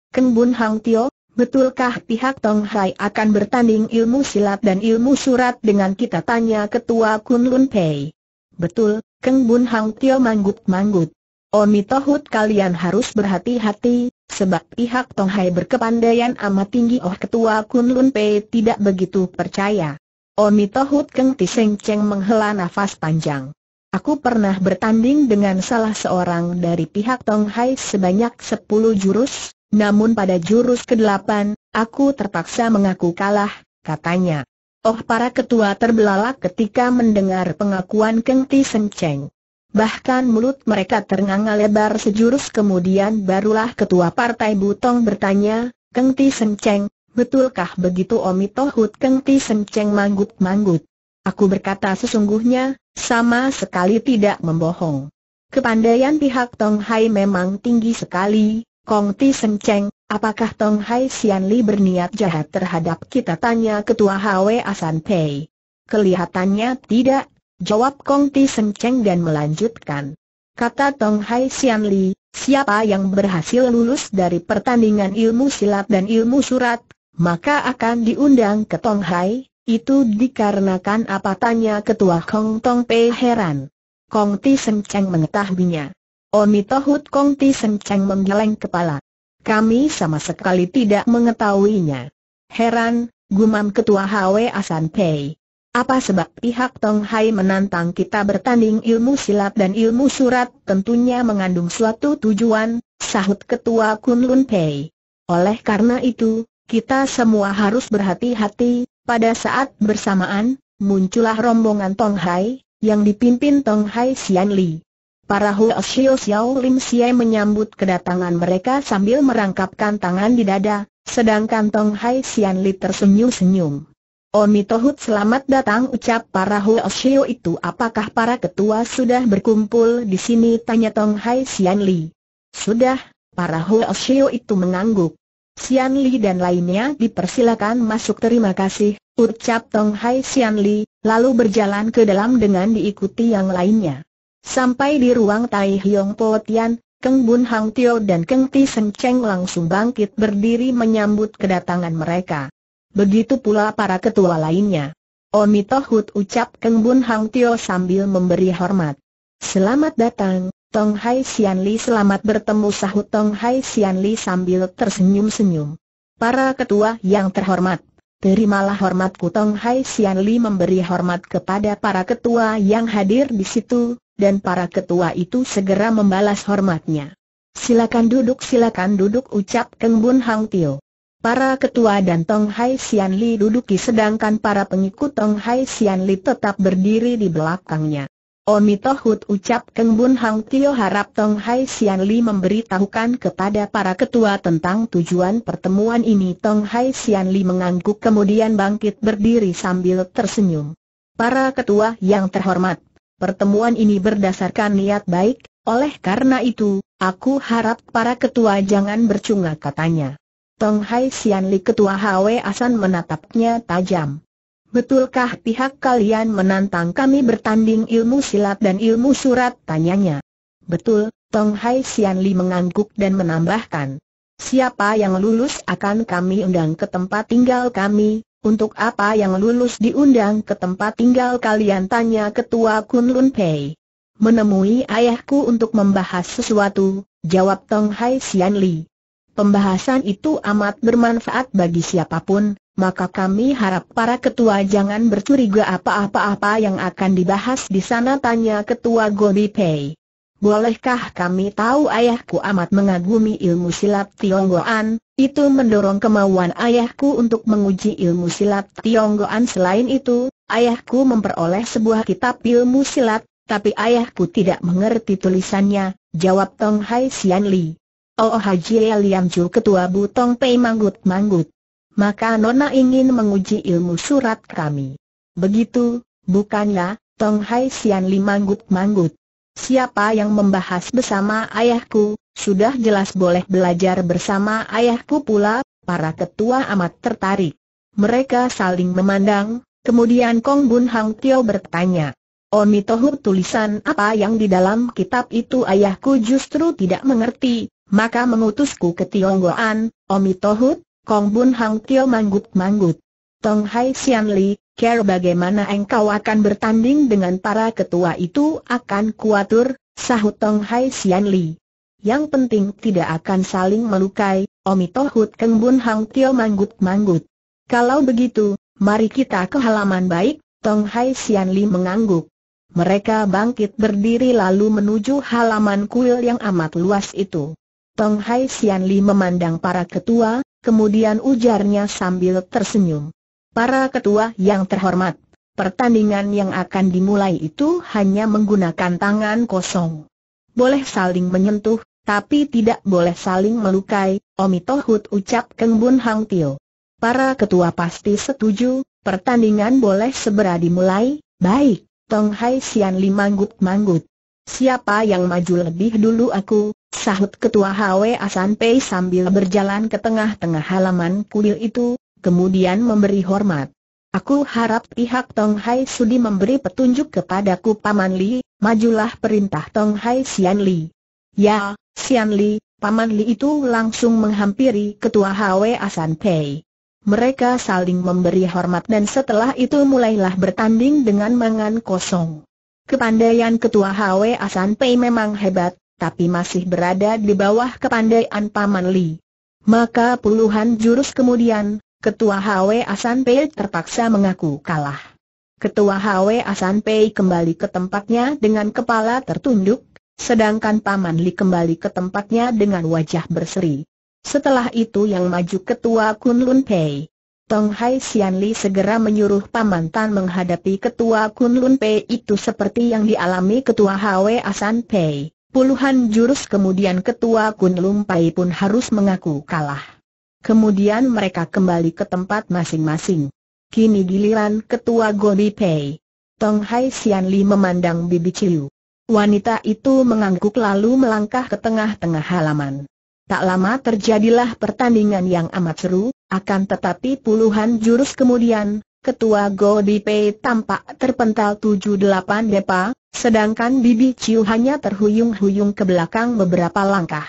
Keng Bun Hang Tio, betulkah pihak Tong Hai akan bertanding ilmu silat dan ilmu surat dengan kita tanya ketua Kun Lun Pei? Betul, Keng Bun Hang Tio manggut-manggut. Omi Tohut kalian harus berhati-hati, Sebab pihak Tonghai berkepandaian amat tinggi Oh Ketua Kun Lun Pei tidak begitu percaya. Omitohut Keng Tiseng Cheng menghela nafas panjang. Aku pernah bertanding dengan salah seorang dari pihak Tonghai sebanyak 10 jurus, namun pada jurus ke-8, aku terpaksa mengaku kalah, katanya. Oh para ketua terbelalak ketika mendengar pengakuan Keng Ti Seng Cheng. Bahkan mulut mereka ternganga lebar sejurus kemudian barulah ketua partai Butong bertanya, Keng Ti Senceng, betulkah begitu Omi Tohut Keng Ti Senceng manggut-manggut? Aku berkata sesungguhnya, sama sekali tidak membohong. Kepandaian pihak Tong Hai memang tinggi sekali, Kong Ti Senceng, apakah Tong Hai Sian Li berniat jahat terhadap kita tanya ketua HW Asan Pei. Kelihatannya tidak, Jawab Kong Ti Seng Cheng dan melanjutkan. Kata Tong Hai Sian Li, siapa yang berhasil lulus dari pertandingan ilmu silat dan ilmu surat, maka akan diundang ke Tong Hai, itu dikarenakan apa tanya ketua Kong Tong Pei heran. Kong Ti Seng Cheng mengetahuinya. Tohut Kong Ti Seng Cheng menggeleng kepala. Kami sama sekali tidak mengetahuinya. Heran, gumam ketua HW Asan Pei. Apa sebab pihak Tong Hai menantang kita bertanding ilmu silat dan ilmu surat tentunya mengandung suatu tujuan, sahut ketua Kun Lun Pei. Oleh karena itu, kita semua harus berhati-hati, pada saat bersamaan, muncullah rombongan Tong Hai, yang dipimpin Tong Hai Xian Li. Para Huo Xiao Xiao Lim Xie menyambut kedatangan mereka sambil merangkapkan tangan di dada, sedangkan Tong Hai Xian Li tersenyum-senyum. Omi Tohut selamat datang ucap para Huo Huoshio itu apakah para ketua sudah berkumpul di sini tanya Tong Hai Sian Li. Sudah, para Huo Huoshio itu mengangguk. Sian Li dan lainnya dipersilakan masuk terima kasih, ucap Tong Hai Sian Li, lalu berjalan ke dalam dengan diikuti yang lainnya. Sampai di ruang Tai Hiong Po Tian, Keng Bun Hang Tio dan Keng Ti Seng Cheng langsung bangkit berdiri menyambut kedatangan mereka. Begitu pula para ketua lainnya. Omitohut ucap Keng Bun Hang Tio sambil memberi hormat. Selamat datang, Tong Hai Sian Li selamat bertemu sahut Tong Hai Sian Li sambil tersenyum-senyum. Para ketua yang terhormat, terimalah hormatku Tong Hai Sian Li memberi hormat kepada para ketua yang hadir di situ, dan para ketua itu segera membalas hormatnya. Silakan duduk silakan duduk ucap Keng Bun Hang Tio. Para ketua dan Tong Hai Sian Li duduki sedangkan para pengikut Tong Hai Sian Li tetap berdiri di belakangnya. Omi Tohut ucap Keng Bun Hang Tio harap Tong Hai Sian Li memberitahukan kepada para ketua tentang tujuan pertemuan ini Tong Hai Sian Li mengangguk kemudian bangkit berdiri sambil tersenyum. Para ketua yang terhormat, pertemuan ini berdasarkan niat baik, oleh karena itu, aku harap para ketua jangan bercunga katanya. Tong Hai Sian Ketua Hwe Asan menatapnya tajam. Betulkah pihak kalian menantang kami bertanding ilmu silat dan ilmu surat? Tanyanya. Betul, Tong Hai Sian mengangguk dan menambahkan. Siapa yang lulus akan kami undang ke tempat tinggal kami, untuk apa yang lulus diundang ke tempat tinggal kalian? Tanya Ketua Kun Lun Pei. Menemui ayahku untuk membahas sesuatu, jawab Tong Hai Sian Pembahasan itu amat bermanfaat bagi siapapun, maka kami harap para ketua jangan bercuriga apa-apa-apa yang akan dibahas di sana tanya ketua Gobi Pei. Bolehkah kami tahu ayahku amat mengagumi ilmu silat Tionggoan, itu mendorong kemauan ayahku untuk menguji ilmu silat Tionggoan selain itu, ayahku memperoleh sebuah kitab ilmu silat, tapi ayahku tidak mengerti tulisannya, jawab Tong Hai Xian Li. Oh Haji Liamju Ketua Butong Pei manggut-manggut. Maka Nona ingin menguji ilmu surat kami. Begitu, bukannya, Tong Hai Sian Li manggut-manggut. Siapa yang membahas bersama ayahku, sudah jelas boleh belajar bersama ayahku pula, para ketua amat tertarik. Mereka saling memandang, kemudian Kong Bun Hang Tio bertanya. Oni tulisan apa yang di dalam kitab itu ayahku justru tidak mengerti, maka mengutusku ke Tionggoan, Omi Tohut, Kong Bun Hang Tio manggut-manggut. Tong Hai Sian Li, care bagaimana engkau akan bertanding dengan para ketua itu akan kuatur, sahut Tong Hai Sian Li. Yang penting tidak akan saling melukai, Omi Tohut Kong Bun Hang Tio manggut-manggut. Kalau begitu, mari kita ke halaman baik, Tong Hai Sian Li mengangguk. Mereka bangkit berdiri lalu menuju halaman kuil yang amat luas itu. Peng Hai Sian Li memandang para ketua, kemudian ujarnya sambil tersenyum. Para ketua yang terhormat, pertandingan yang akan dimulai itu hanya menggunakan tangan kosong. Boleh saling menyentuh, tapi tidak boleh saling melukai, Omitohut ucap Keng Bun Hang Tio. Para ketua pasti setuju, pertandingan boleh segera dimulai, baik, Tong Hai Sian Li manggut-manggut. Siapa yang maju lebih dulu aku, sahut ketua HW Asan Pei sambil berjalan ke tengah-tengah halaman kuil itu, kemudian memberi hormat. Aku harap pihak Tong Hai Sudi memberi petunjuk kepadaku Paman Li, majulah perintah Tong Hai Sian Li. Ya, Sian Li, Paman Li itu langsung menghampiri ketua HW Asan Pei. Mereka saling memberi hormat dan setelah itu mulailah bertanding dengan mangan kosong. Kepandaian ketua HW Asan Pei memang hebat, tapi masih berada di bawah kepandaian Paman Li. Maka puluhan jurus kemudian, Ketua Hwe Asan Pei terpaksa mengaku kalah. Ketua Hwe Asan Pei kembali ke tempatnya dengan kepala tertunduk, sedangkan Paman Li kembali ke tempatnya dengan wajah berseri. Setelah itu yang maju Ketua Kunlun Pei. Tong Hai Sian Li segera menyuruh Paman Tan menghadapi Ketua Kunlun Pei itu seperti yang dialami Ketua Hwe Asan Pei. Puluhan jurus kemudian ketua Kun Lumpai pun harus mengaku kalah. Kemudian mereka kembali ke tempat masing-masing. Kini giliran ketua Gobi Pei. Tong Hai Sian Li memandang Bibi Chiu. Wanita itu mengangguk lalu melangkah ke tengah-tengah halaman. Tak lama terjadilah pertandingan yang amat seru, akan tetapi puluhan jurus kemudian, ketua Gobi Pei tampak terpental tujuh delapan depa, Sedangkan Bibi Ciu hanya terhuyung-huyung ke belakang beberapa langkah.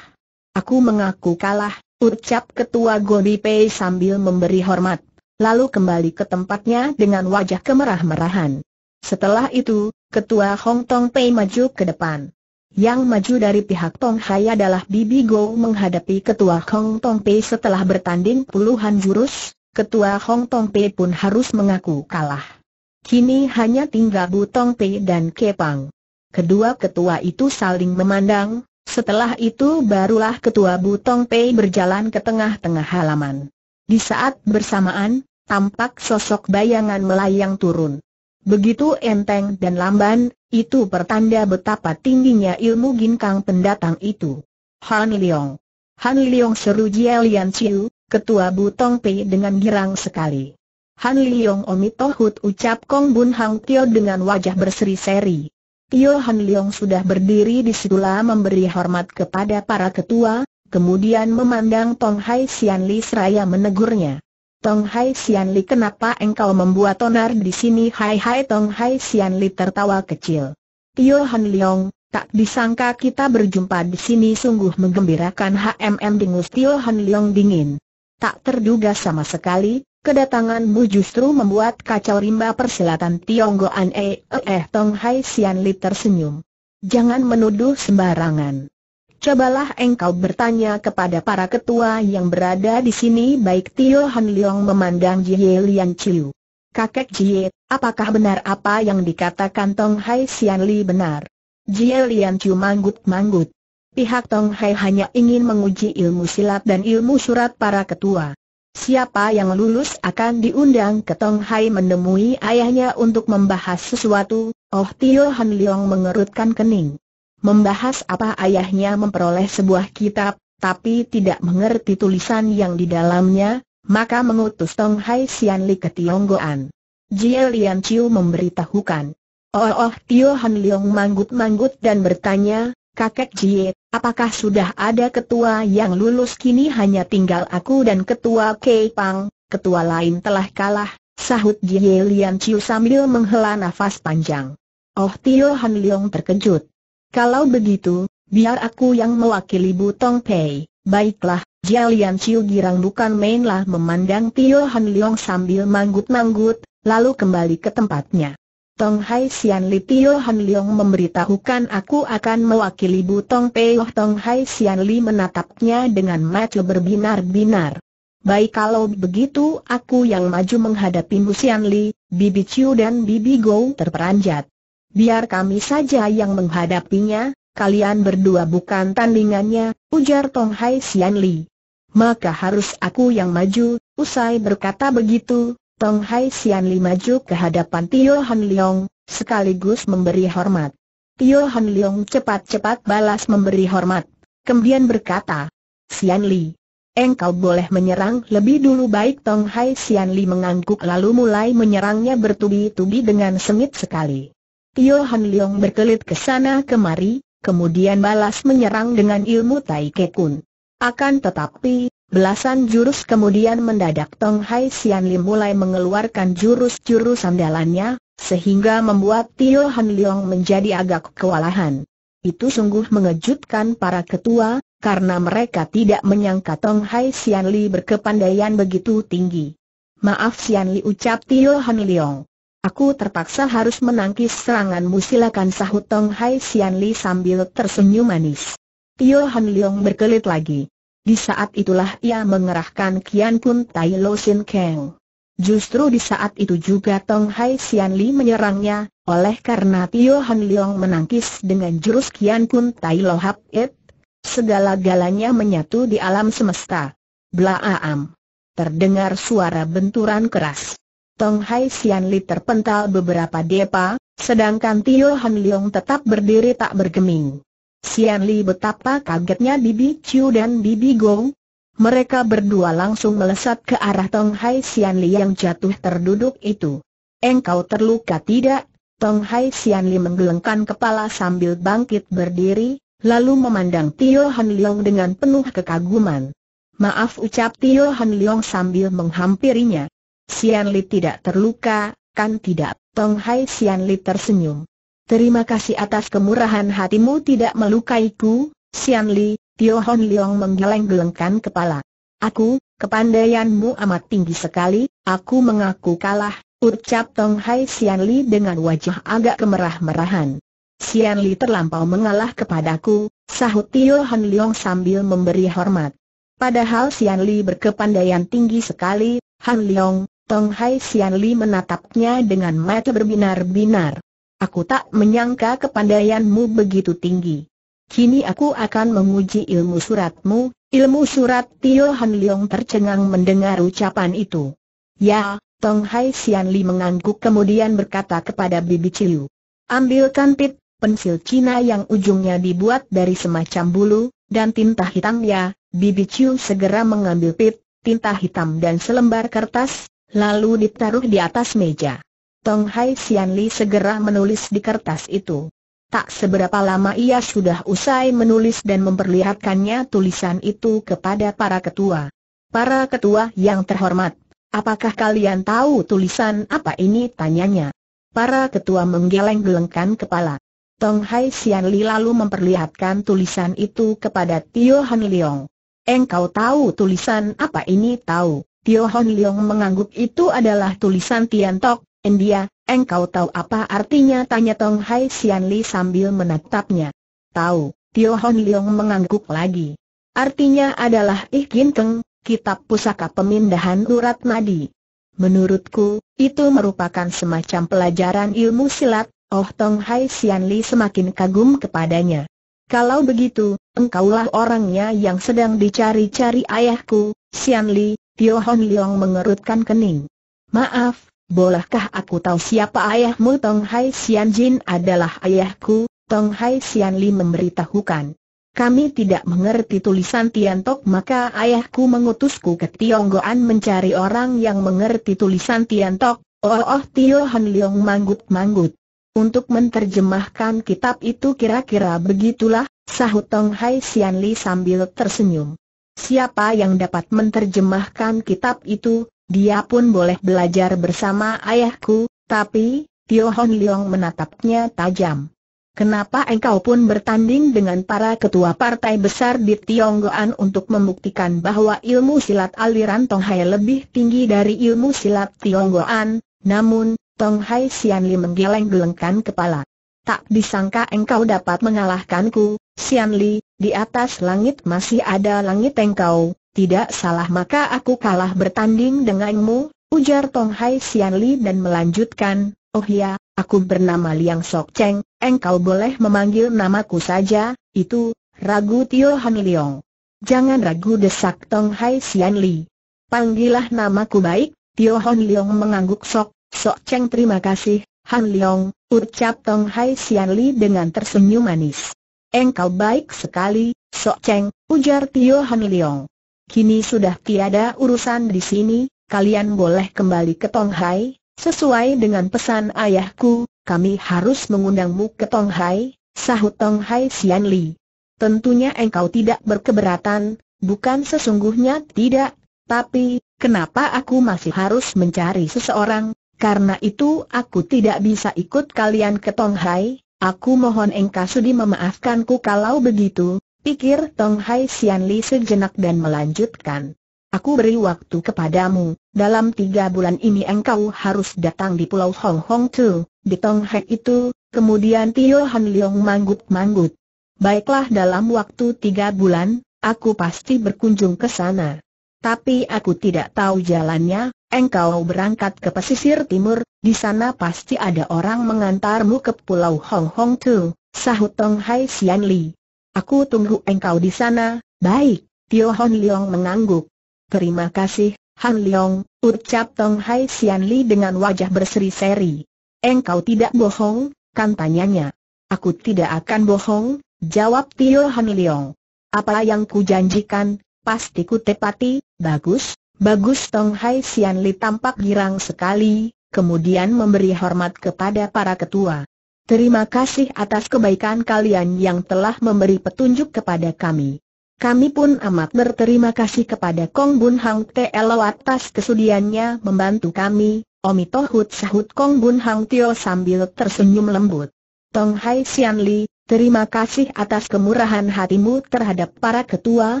Aku mengaku kalah, ucap ketua gobi Pei sambil memberi hormat. Lalu kembali ke tempatnya dengan wajah kemerah-merahan. Setelah itu, ketua Hong Tong Pei maju ke depan. Yang maju dari pihak Tong Hai adalah Bibi Go menghadapi ketua Hong Tong Pei setelah bertanding puluhan jurus, ketua Hong Tong Pei pun harus mengaku kalah. Kini hanya tinggal Butong Pei dan Kepang. Kedua ketua itu saling memandang, setelah itu barulah ketua Butong Pei berjalan ke tengah-tengah halaman. Di saat bersamaan, tampak sosok bayangan melayang turun. Begitu enteng dan lamban, itu pertanda betapa tingginya ilmu ginkang pendatang itu. Han Leong. Han Leong seru Jia Lian Chiu, ketua Butong Pei dengan girang sekali. Han omi tohut ucap Kong Bun Hang Tio dengan wajah berseri-seri. Tio Han Liyong sudah berdiri di situlah memberi hormat kepada para ketua, kemudian memandang Tong Hai Sian Li seraya menegurnya. Tong Hai Sian Li kenapa engkau membuat onar di sini? Hai hai Tong Hai Sian Li tertawa kecil. Tio Han Liyong, tak disangka kita berjumpa di sini sungguh menggembirakan HMM dingus Tio Han Liyong dingin. Tak terduga sama sekali, Kedatanganmu justru membuat kacau rimba persilatan Tionggoan eh e, Tong Hai Sian Li tersenyum. Jangan menuduh sembarangan. Cobalah engkau bertanya kepada para ketua yang berada di sini baik Tio Han Leong memandang Jie Lian Chiu. Kakek Jie, apakah benar apa yang dikatakan Tong Hai Sian Li benar? Jie Lian Chiu manggut-manggut. Pihak Tong Hai hanya ingin menguji ilmu silat dan ilmu surat para ketua. Siapa yang lulus akan diundang ke Tong Hai menemui ayahnya untuk membahas sesuatu, Oh Tio Han Leong mengerutkan kening. Membahas apa ayahnya memperoleh sebuah kitab, tapi tidak mengerti tulisan yang di dalamnya, maka mengutus Tong Hai Sian Li ke Tionggoan. Jie Lian Chiu memberitahukan. Oh Oh Tio Han Leong manggut-manggut dan bertanya, Kakek Jie, apakah sudah ada ketua yang lulus kini hanya tinggal aku dan ketua Kei Pang, ketua lain telah kalah, sahut Jie Lian Chiu sambil menghela nafas panjang. Oh Tio Han Leong terkejut. Kalau begitu, biar aku yang mewakili Butong Pei, baiklah, Jie Lian Chiu girang bukan mainlah memandang Tio Han Leong sambil manggut-manggut, lalu kembali ke tempatnya. Tong Hai Sian Li Tio Han Leong memberitahukan aku akan mewakili Bu Butong Peoh Tong Hai Sian Li menatapnya dengan mata berbinar-binar. Baik kalau begitu aku yang maju menghadapi Bu Sian Li, Bibi Chiu dan Bibi Go terperanjat. Biar kami saja yang menghadapinya, kalian berdua bukan tandingannya, ujar Tong Hai Sian Li. Maka harus aku yang maju, usai berkata begitu, Tong Hai Sian Li maju ke hadapan Tio Han Leong, sekaligus memberi hormat. Tio Han Leong cepat-cepat balas memberi hormat, kemudian berkata, Sian Li, engkau boleh menyerang lebih dulu baik Tong Hai Sian Li mengangguk lalu mulai menyerangnya bertubi-tubi dengan sengit sekali. Tio Han Leong berkelit ke sana kemari, kemudian balas menyerang dengan ilmu Tai Kekun. Akan tetapi, Belasan jurus kemudian mendadak Tong Hai Sian Lim mulai mengeluarkan jurus-jurus andalannya, sehingga membuat Tio Han Leong menjadi agak kewalahan. Itu sungguh mengejutkan para ketua, karena mereka tidak menyangka Tong Hai Sian Li berkepandaian begitu tinggi. Maaf Sian Li ucap Tio Han Leong. Aku terpaksa harus menangkis seranganmu silakan sahut Tong Hai Sian Li sambil tersenyum manis. Tio Han Leong berkelit lagi. Di saat itulah ia mengerahkan Kian Kun Tai Lo Sin Keng. Justru di saat itu juga Tong Hai Sian Li menyerangnya, oleh karena Tio Han Leong menangkis dengan jurus Kian Kun Tai Lo Hap It, segala-galanya menyatu di alam semesta. Blaaam. Terdengar suara benturan keras. Tong Hai Sian Li terpental beberapa depa, sedangkan Tio Han Leong tetap berdiri tak bergeming. Sian Li betapa kagetnya Bibi Chiu dan Bibi Gong. Mereka berdua langsung melesat ke arah Tong Hai Sian Li yang jatuh terduduk itu. Engkau terluka tidak? Tong Hai Sian Li menggelengkan kepala sambil bangkit berdiri, lalu memandang Tio Han Leong dengan penuh kekaguman. Maaf ucap Tio Han Leong sambil menghampirinya. Sian Li tidak terluka, kan tidak? Tong Hai Sian Li tersenyum. Terima kasih atas kemurahan hatimu tidak melukaiku, Sian Li, Tio Hon Leong menggeleng-gelengkan kepala. Aku, kepandaianmu amat tinggi sekali, aku mengaku kalah, ucap Tong Hai Sian Li dengan wajah agak kemerah-merahan. Sian Li terlampau mengalah kepadaku, sahut Tio Hon Leong sambil memberi hormat. Padahal Sian Li berkepandaian tinggi sekali, Han Leong, Tong Hai Sian Li menatapnya dengan mata berbinar-binar. Aku tak menyangka kepandaianmu begitu tinggi. Kini aku akan menguji ilmu suratmu, ilmu surat Tio Han Leong tercengang mendengar ucapan itu. Ya, Tong Hai Sian Li mengangguk kemudian berkata kepada Bibi Ciu. Ambilkan pit, pensil Cina yang ujungnya dibuat dari semacam bulu, dan tinta hitam ya, Bibi Ciu segera mengambil pit, tinta hitam dan selembar kertas, lalu ditaruh di atas meja. Tong Hai Sian Li segera menulis di kertas itu. Tak seberapa lama ia sudah usai menulis dan memperlihatkannya tulisan itu kepada para ketua. Para ketua yang terhormat, apakah kalian tahu tulisan apa ini? Tanyanya. Para ketua menggeleng-gelengkan kepala. Tong Hai Sian Li lalu memperlihatkan tulisan itu kepada Tio Han Leong. Engkau tahu tulisan apa ini? Tahu. Tio Han Leong mengangguk itu adalah tulisan Tian Tok, India, engkau tahu apa artinya tanya Tong Hai Sian Li sambil menatapnya. Tahu, Tio Hon Leong mengangguk lagi. Artinya adalah Ih Kin Keng, kitab pusaka pemindahan urat nadi. Menurutku, itu merupakan semacam pelajaran ilmu silat, Oh Tong Hai Sian Li semakin kagum kepadanya. Kalau begitu, engkaulah orangnya yang sedang dicari-cari ayahku, Sian Li, Tio Hon Leong mengerutkan kening. Maaf, bolehkah aku tahu siapa ayahmu Tong Hai Sian Jin adalah ayahku, Tong Hai Sian Li memberitahukan. Kami tidak mengerti tulisan Tiantok maka ayahku mengutusku ke Tionggoan mencari orang yang mengerti tulisan Tiantok, oh oh Tio Han Leong manggut-manggut. Untuk menterjemahkan kitab itu kira-kira begitulah, sahut Tong Hai Sian Li sambil tersenyum. Siapa yang dapat menterjemahkan kitab itu, dia pun boleh belajar bersama ayahku, tapi, Tio Hon Leong menatapnya tajam. Kenapa engkau pun bertanding dengan para ketua partai besar di Tionggoan untuk membuktikan bahwa ilmu silat aliran Tong Hai lebih tinggi dari ilmu silat Tionggoan? Namun, Tong Hai Sian menggeleng-gelengkan kepala. Tak disangka engkau dapat mengalahkanku, Sian di atas langit masih ada langit engkau, tidak salah maka aku kalah bertanding denganmu, ujar Tong Hai Sian Li dan melanjutkan, oh ya, aku bernama Liang Sok Cheng, engkau boleh memanggil namaku saja, itu, ragu Tio Han Leong. Jangan ragu desak Tong Hai Sian Li. Panggilah namaku baik, Tio Han Leong mengangguk sok, sok Cheng terima kasih, Han Leong, ucap Tong Hai Sian Li dengan tersenyum manis. Engkau baik sekali, Sok Cheng, ujar Tio Han Leong. Kini sudah tiada urusan di sini, kalian boleh kembali ke Tonghai, sesuai dengan pesan ayahku, kami harus mengundangmu ke Tonghai, sahut Tonghai Sian Li. Tentunya engkau tidak berkeberatan, bukan sesungguhnya tidak, tapi, kenapa aku masih harus mencari seseorang, karena itu aku tidak bisa ikut kalian ke Tonghai, aku mohon engkau sudi memaafkanku kalau begitu, pikir Tong Hai Sian Li sejenak dan melanjutkan. Aku beri waktu kepadamu, dalam tiga bulan ini engkau harus datang di Pulau Hong Hong Tu, di Tong Hai itu, kemudian Tio Han Leong manggut-manggut. Baiklah dalam waktu tiga bulan, aku pasti berkunjung ke sana. Tapi aku tidak tahu jalannya, engkau berangkat ke pesisir timur, di sana pasti ada orang mengantarmu ke Pulau Hong Hong Tu, sahut Tong Hai Sian Li. Aku tunggu engkau di sana, baik, Tio Hon Leong mengangguk. Terima kasih, Han Leong, ucap Tong Hai Sian Li dengan wajah berseri-seri. Engkau tidak bohong, kan tanyanya. Aku tidak akan bohong, jawab Tio Hon Leong. Apa yang kujanjikan, pasti ku tepati, bagus, bagus Tong Hai Sian Li tampak girang sekali, kemudian memberi hormat kepada para ketua. Terima kasih atas kebaikan kalian yang telah memberi petunjuk kepada kami. Kami pun amat berterima kasih kepada Kong Bun Hang Telo atas kesudiannya membantu kami, Omi Tohut sahut Kong Bun Hang Tio sambil tersenyum lembut. Tong Hai Sian Li, terima kasih atas kemurahan hatimu terhadap para ketua,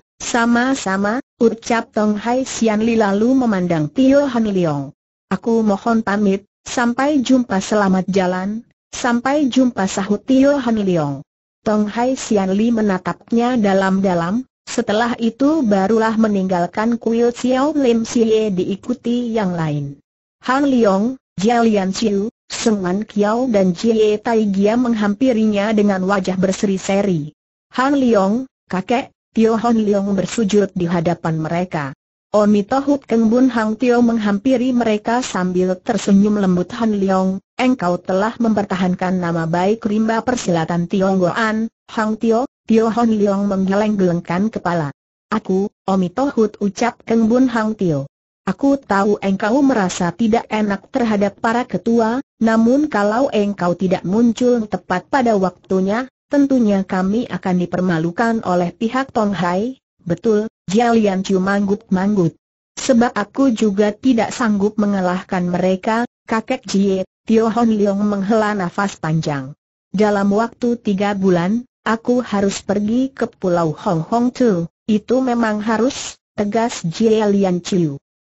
sama-sama, ucap Tong Hai Sian Li lalu memandang Tio Han Leong. Aku mohon pamit, sampai jumpa selamat jalan, Sampai jumpa sahut Tio han liong Tong Hai Sian Li menatapnya dalam-dalam, setelah itu barulah meninggalkan kuil Xiao Lim Sie diikuti yang lain. Han Liong, Jialian Chiu, Sengan Kiao dan Jie Tai Gia menghampirinya dengan wajah berseri-seri. Han Liong, kakek, Tio han Liong bersujud di hadapan mereka. Oni Tohut Keng Bun Hang Tio menghampiri mereka sambil tersenyum lembut Han Leong, engkau telah mempertahankan nama baik rimba persilatan Tionggoan, Hang Tio, Tio Han Leong menggeleng-gelengkan kepala. Aku, Oni Tohut ucap Keng Bun Hang Tio. Aku tahu engkau merasa tidak enak terhadap para ketua, namun kalau engkau tidak muncul tepat pada waktunya, tentunya kami akan dipermalukan oleh pihak Tonghai. betul, Jalian Chu manggut-manggut. Sebab aku juga tidak sanggup mengalahkan mereka, kakek Jie, Tio Hon Leong menghela nafas panjang. Dalam waktu tiga bulan, aku harus pergi ke pulau Hong Hong Tu, itu memang harus, tegas Jie Lian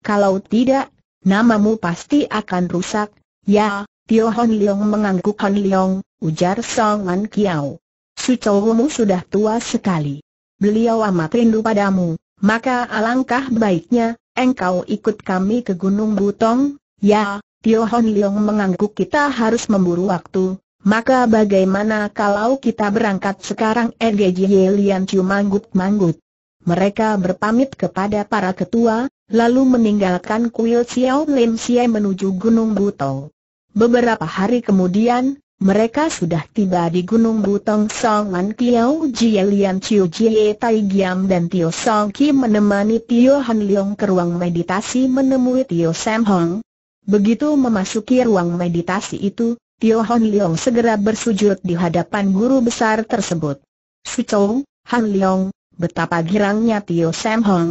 Kalau tidak, namamu pasti akan rusak, ya, Tio Hon Leong mengangguk Hon Leong, ujar Song Man Kiao. Sucowomu sudah tua sekali beliau amat rindu padamu, maka alangkah baiknya, engkau ikut kami ke Gunung Butong, ya, Tio Hon Leong mengangguk kita harus memburu waktu, maka bagaimana kalau kita berangkat sekarang NGJ Lian Chiu manggut-manggut. Mereka berpamit kepada para ketua, lalu meninggalkan kuil Xiao Lim Xie menuju Gunung Butong. Beberapa hari kemudian, mereka sudah tiba di Gunung Butong Man Kiao Jie Lian Chiu Jie Tai Giam dan Tio Song Ki menemani Tio Han Leong ke ruang meditasi menemui Tio Sam Hong. Begitu memasuki ruang meditasi itu, Tio Han Leong segera bersujud di hadapan guru besar tersebut. Su Chou, Han Leong, betapa girangnya Tio Sam Hong.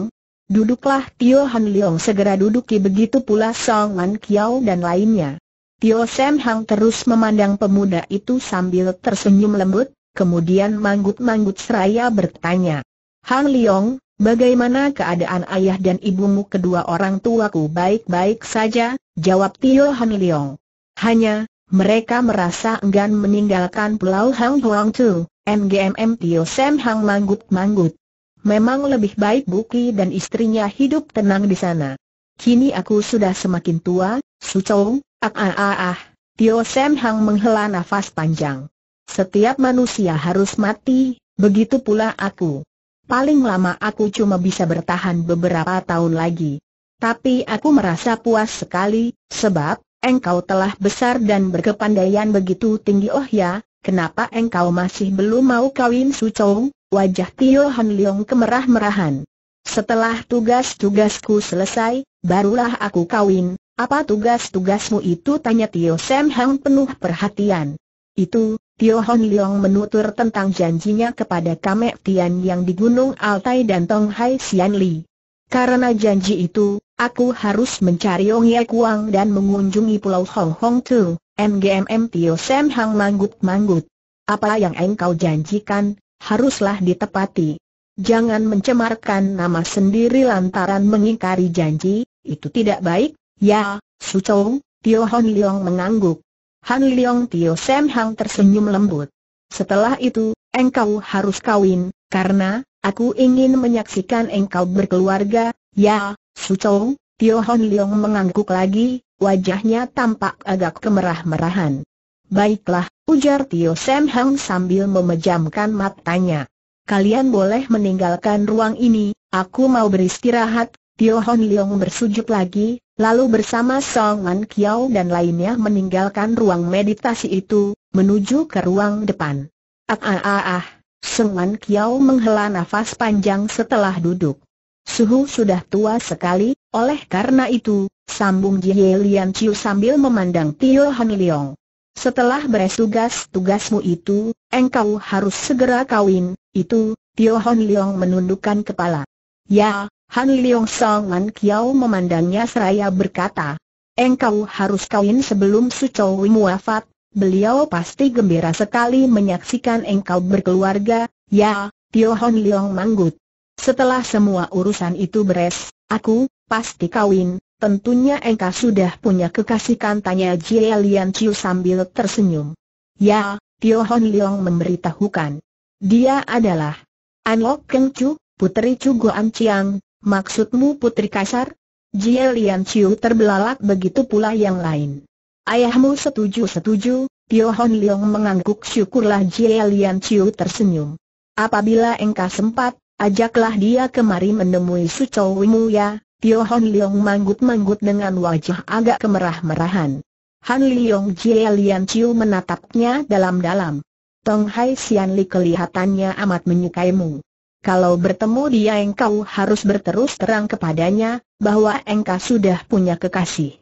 Duduklah Tio Han Leong segera duduki begitu pula Song An Kiao dan lainnya. Tio Sam Hang terus memandang pemuda itu sambil tersenyum lembut, kemudian manggut-manggut seraya bertanya. Hang Leong, bagaimana keadaan ayah dan ibumu kedua orang tuaku baik-baik saja, jawab Tio Hang Leong. Hanya, mereka merasa enggan meninggalkan pulau Hang Huang Tu, Ngmm Tio Sam Hang manggut-manggut. Memang lebih baik Buki dan istrinya hidup tenang di sana. Kini aku sudah semakin tua, Su Chong, Ah ah ah ah. Tio Sam Hang menghela nafas panjang. Setiap manusia harus mati, begitu pula aku. Paling lama aku cuma bisa bertahan beberapa tahun lagi. Tapi aku merasa puas sekali, sebab, engkau telah besar dan berkepandaian begitu tinggi oh ya, kenapa engkau masih belum mau kawin Su Chong? Wajah Tio Han Leong kemerah-merahan. Setelah tugas-tugasku selesai, barulah aku kawin, apa tugas-tugasmu itu? Tanya Tio Sam Hang penuh perhatian. Itu, Tio Hon Leong menutur tentang janjinya kepada Kamek Tian yang di Gunung Altai dan Tong Hai Sian Li. Karena janji itu, aku harus mencari Ong Ye Kuang dan mengunjungi Pulau Hong Hong Tu, MGMM Tio Sam Hang manggut-manggut. Apa yang engkau janjikan, haruslah ditepati. Jangan mencemarkan nama sendiri lantaran mengingkari janji, itu tidak baik, Ya, Su Chou, Tio Hon Leong mengangguk. Han Leong Tio Sam Hang tersenyum lembut. Setelah itu, engkau harus kawin, karena, aku ingin menyaksikan engkau berkeluarga, ya, Su Chou, Tio Hon Leong mengangguk lagi, wajahnya tampak agak kemerah-merahan. Baiklah, ujar Tio Sam Hang sambil memejamkan matanya. Kalian boleh meninggalkan ruang ini, aku mau beristirahat, Tio Hon Leong bersujud lagi, Lalu bersama Song An Kiao dan lainnya meninggalkan ruang meditasi itu, menuju ke ruang depan. Ah ah ah ah, Song An Kiao menghela nafas panjang setelah duduk. Suhu sudah tua sekali, oleh karena itu, sambung Jie Lian Chiu sambil memandang Tio Han Leong. Setelah beres tugas-tugasmu itu, engkau harus segera kawin, itu, Tio Han Leong menundukkan kepala. Ya, Han Leong Song An Kiao memandangnya seraya berkata, Engkau harus kawin sebelum Sucowi wafat, beliau pasti gembira sekali menyaksikan engkau berkeluarga, ya, Tio Han Leong Manggut. Setelah semua urusan itu beres, aku, pasti kawin, tentunya engkau sudah punya kekasih kan tanya Jie Lian Chiu sambil tersenyum. Ya, Tio Han Leong memberitahukan. Dia adalah Anok Keng Chu, puteri Chu Goan Chiang, Maksudmu putri kasar? Jie Lian Chiu terbelalak begitu pula yang lain. Ayahmu setuju-setuju, Tio Hon Leong mengangguk syukurlah Jie Lian Chiu tersenyum. Apabila engkau sempat, ajaklah dia kemari menemui Su Wei Wimu ya, Tio Hon Leong manggut-manggut dengan wajah agak kemerah-merahan. Han Leong Jie Lian Chiu menatapnya dalam-dalam. Tong Hai Xianli Li kelihatannya amat menyukaimu kalau bertemu dia engkau harus berterus terang kepadanya, bahwa engkau sudah punya kekasih.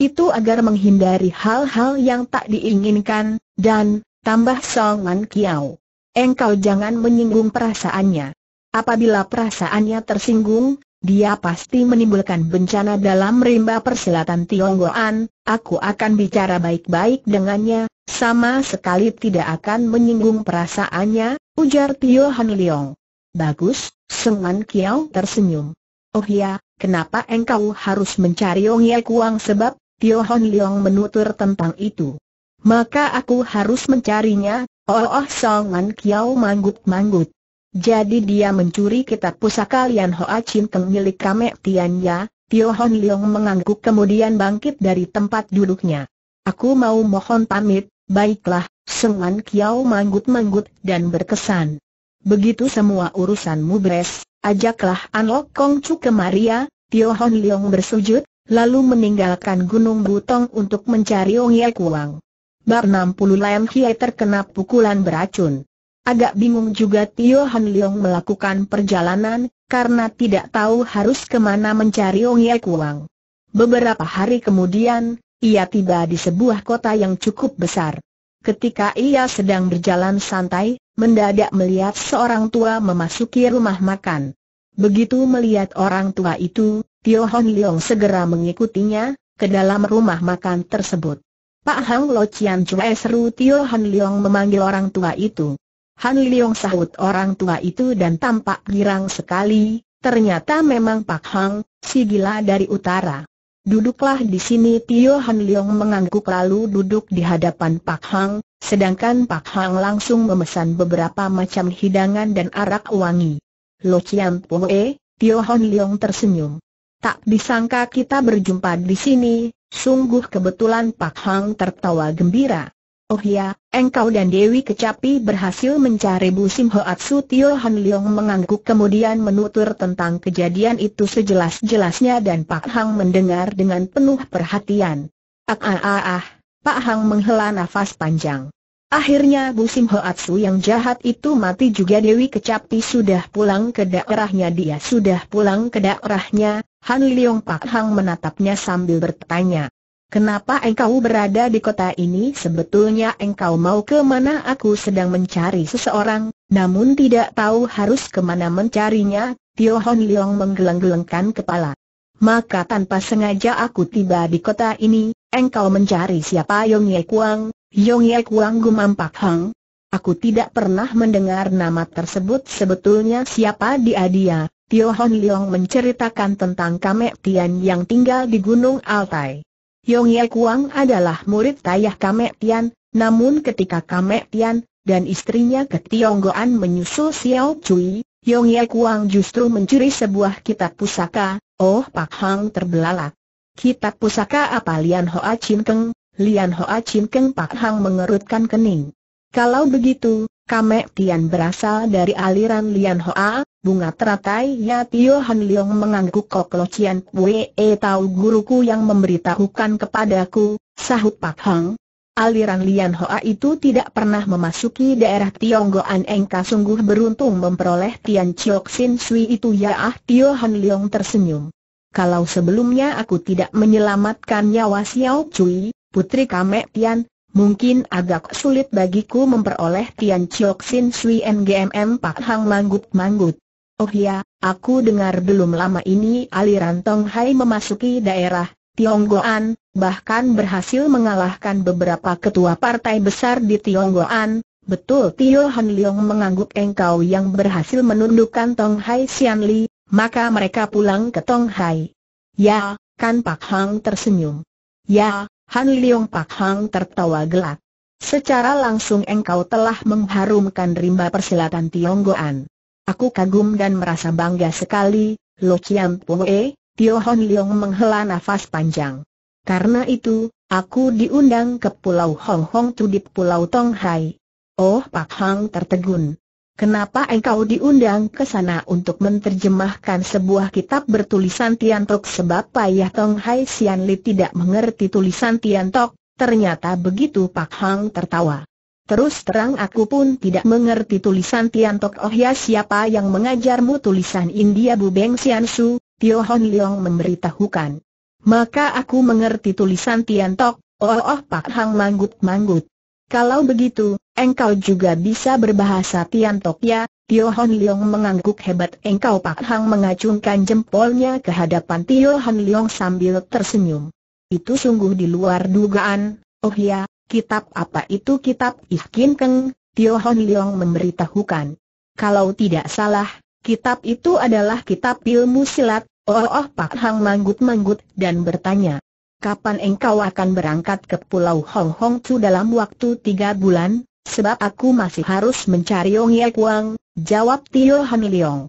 Itu agar menghindari hal-hal yang tak diinginkan, dan, tambah Song Kiao. Engkau jangan menyinggung perasaannya. Apabila perasaannya tersinggung, dia pasti menimbulkan bencana dalam rimba persilatan Tionggoan, aku akan bicara baik-baik dengannya, sama sekali tidak akan menyinggung perasaannya, ujar Tio Han Leong. Bagus, Sengan Kiao tersenyum. Oh ya, kenapa engkau harus mencari Ong Ye Kuang sebab, Tio Hon Leong menutur tentang itu. Maka aku harus mencarinya, oh oh Songan Kiao manggut-manggut. Jadi dia mencuri kitab pusaka Lian Hoa Chin Keng milik Kamek Tian Ya, Tio Hon Leong mengangguk kemudian bangkit dari tempat duduknya. Aku mau mohon pamit, baiklah, Sengan Kiao manggut-manggut dan berkesan. Begitu semua urusanmu beres, ajaklah An Lok Kong Chu ke Maria. Tio Hon Leong bersujud, lalu meninggalkan Gunung Butong untuk mencari Ong Ye Kuang. Bar 60 Lam Hiai terkena pukulan beracun. Agak bingung juga Tio Han Leong melakukan perjalanan, karena tidak tahu harus kemana mencari Ong Ye Kuang. Beberapa hari kemudian, ia tiba di sebuah kota yang cukup besar. Ketika ia sedang berjalan santai, mendadak melihat seorang tua memasuki rumah makan. Begitu melihat orang tua itu, Tio Hon Leong segera mengikutinya, ke dalam rumah makan tersebut. Pak Hang Lo Chian Chue seru Tio Hon Leong memanggil orang tua itu. Han Leong sahut orang tua itu dan tampak girang sekali, ternyata memang Pak Hang, si gila dari utara. Duduklah di sini Tio Han Leong mengangguk lalu duduk di hadapan Pak Hang, Sedangkan Pak Hang langsung memesan beberapa macam hidangan dan arak wangi. Lo Chiam Poe, Tio Hon Leong tersenyum. Tak disangka kita berjumpa di sini, sungguh kebetulan Pak Hang tertawa gembira. Oh ya, engkau dan Dewi Kecapi berhasil mencari Bu Sim Hoatsu Tio Han Leong mengangguk kemudian menutur tentang kejadian itu sejelas-jelasnya dan Pak Hang mendengar dengan penuh perhatian. Ah ah ah ah. Pak Hang menghela nafas panjang. Akhirnya Bu Sim Hoatsu yang jahat itu mati juga Dewi Kecapi sudah pulang ke daerahnya dia sudah pulang ke daerahnya, Han Leong Pak Hang menatapnya sambil bertanya. Kenapa engkau berada di kota ini sebetulnya engkau mau ke mana aku sedang mencari seseorang, namun tidak tahu harus kemana mencarinya, Tio Hon Leong menggeleng-gelengkan kepala. Maka tanpa sengaja aku tiba di kota ini, Engkau mencari siapa Yong Ye Kuang? Yong Ye Kuang gumam Pak Hang. Aku tidak pernah mendengar nama tersebut sebetulnya siapa dia dia. Tio Hon Leong menceritakan tentang Kamek Tian yang tinggal di Gunung Altai. Yong Ye Kuang adalah murid tayah Kamek Tian, namun ketika Kamek Tian dan istrinya ke Tionggoan menyusul Xiao Cui, Yong Ye Kuang justru mencuri sebuah kitab pusaka, Oh Pak Hang terbelalak. Kitab pusaka apa Lian Hoa Chin Keng? Lian Hoa Chin Keng Pak Hang mengerutkan kening. Kalau begitu, Kamek Tian berasal dari aliran Lian Hoa, bunga teratai ya Tio Han Leong mengangguk kok Lo Cian Pue tahu guruku yang memberitahukan kepadaku, sahut Pak Hang. Aliran Lian Hoa itu tidak pernah memasuki daerah Tionggoan Engka sungguh beruntung memperoleh Tian Chiok Sin Sui itu ya ah Tio Han Leong tersenyum kalau sebelumnya aku tidak menyelamatkan nyawa Xiao Cui, putri Kamek Tian, mungkin agak sulit bagiku memperoleh Tian Chok Sin Sui NGMM Pak Hang manggut-manggut. Oh ya, aku dengar belum lama ini aliran Tong Hai memasuki daerah Tionggoan, bahkan berhasil mengalahkan beberapa ketua partai besar di Tionggoan. Betul Tio Han Leong mengangguk engkau yang berhasil menundukkan Tong Hai Sian Li, maka mereka pulang ke Tonghai. Ya, Kan Pak Hang tersenyum. Ya, Han Leong Pak Hang tertawa gelak. Secara langsung engkau telah mengharumkan rimba persilatan Tionggoan. Aku kagum dan merasa bangga sekali, Lo Chiam Pue, Tio Hon Liong menghela nafas panjang. Karena itu, aku diundang ke Pulau Hong Hong Tudip Pulau Tonghai. Oh Pak Hang tertegun. Kenapa engkau diundang ke sana untuk menterjemahkan sebuah kitab bertulisan Tiantok sebab Payah Tong Hai Sian Li tidak mengerti tulisan Tiantok? Ternyata begitu Pak Hang tertawa. Terus terang aku pun tidak mengerti tulisan Tiantok Oh ya siapa yang mengajarmu tulisan India Bu Beng Sian Su, Tio Hon Leong memberitahukan. Maka aku mengerti tulisan Tiantok, oh, oh oh Pak Hang manggut-manggut. Kalau begitu, engkau juga bisa berbahasa ya? Tio Hon Leong mengangguk hebat engkau Pak Hang mengacungkan jempolnya ke hadapan Tio Hon Leong sambil tersenyum. Itu sungguh di luar dugaan, oh ya, kitab apa itu kitab Kin Keng, Tio Hon Leong memberitahukan. Kalau tidak salah, kitab itu adalah kitab ilmu silat, oh, oh Pak Hang manggut-manggut dan bertanya. Kapan engkau akan berangkat ke Pulau Hong Hong Chu dalam waktu tiga bulan? sebab aku masih harus mencari Yong Ye Kuang, jawab Tio Han Hamiliong.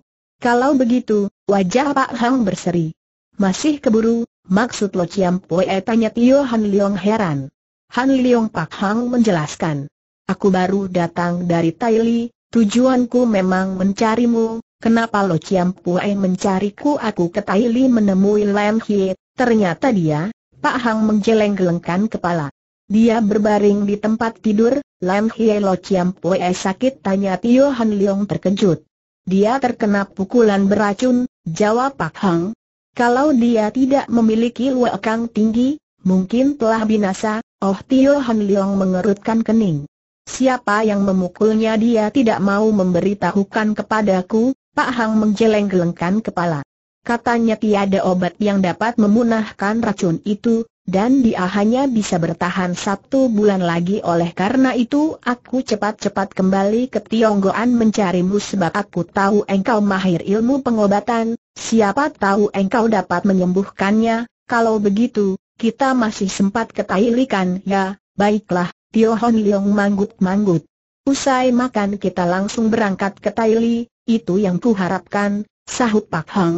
Kalau begitu, wajah Pak Hang berseri. Masih keburu, maksud Lo Chiam Poe tanya Tio Han Hamiliong heran. Han Hamiliong Pak Hang menjelaskan. Aku baru datang dari Taili, tujuanku memang mencarimu, kenapa Lo Chiam Poe mencariku aku ke Taili menemui Lam Hie, ternyata dia, Pak Hang menjeleng gelengkan kepala. Dia berbaring di tempat tidur, Lam Hie Lo Chiam Pue sakit tanya Tio Han Leong terkejut. Dia terkena pukulan beracun, jawab Pak Hang. Kalau dia tidak memiliki luekang tinggi, mungkin telah binasa, oh Tio Han Leong mengerutkan kening. Siapa yang memukulnya dia tidak mau memberitahukan kepadaku, Pak Hang menjeleng-gelengkan kepala. Katanya tiada obat yang dapat memunahkan racun itu, dan dia hanya bisa bertahan satu bulan lagi oleh karena itu aku cepat-cepat kembali ke Tionggoan mencarimu sebab aku tahu engkau mahir ilmu pengobatan, siapa tahu engkau dapat menyembuhkannya, kalau begitu, kita masih sempat ketahilikan ya, baiklah, Tio Hon Leong manggut-manggut. Usai makan kita langsung berangkat ke Taili, itu yang kuharapkan, sahut Pak Hang.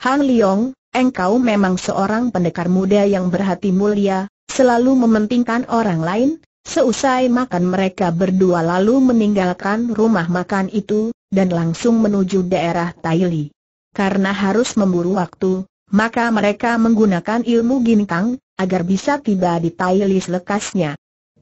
Hang Leong, Engkau memang seorang pendekar muda yang berhati mulia, selalu mementingkan orang lain, Seusai makan mereka berdua lalu meninggalkan rumah makan itu, dan langsung menuju daerah Taili. Karena harus memburu waktu, maka mereka menggunakan ilmu ginkang, agar bisa tiba di Taili selekasnya.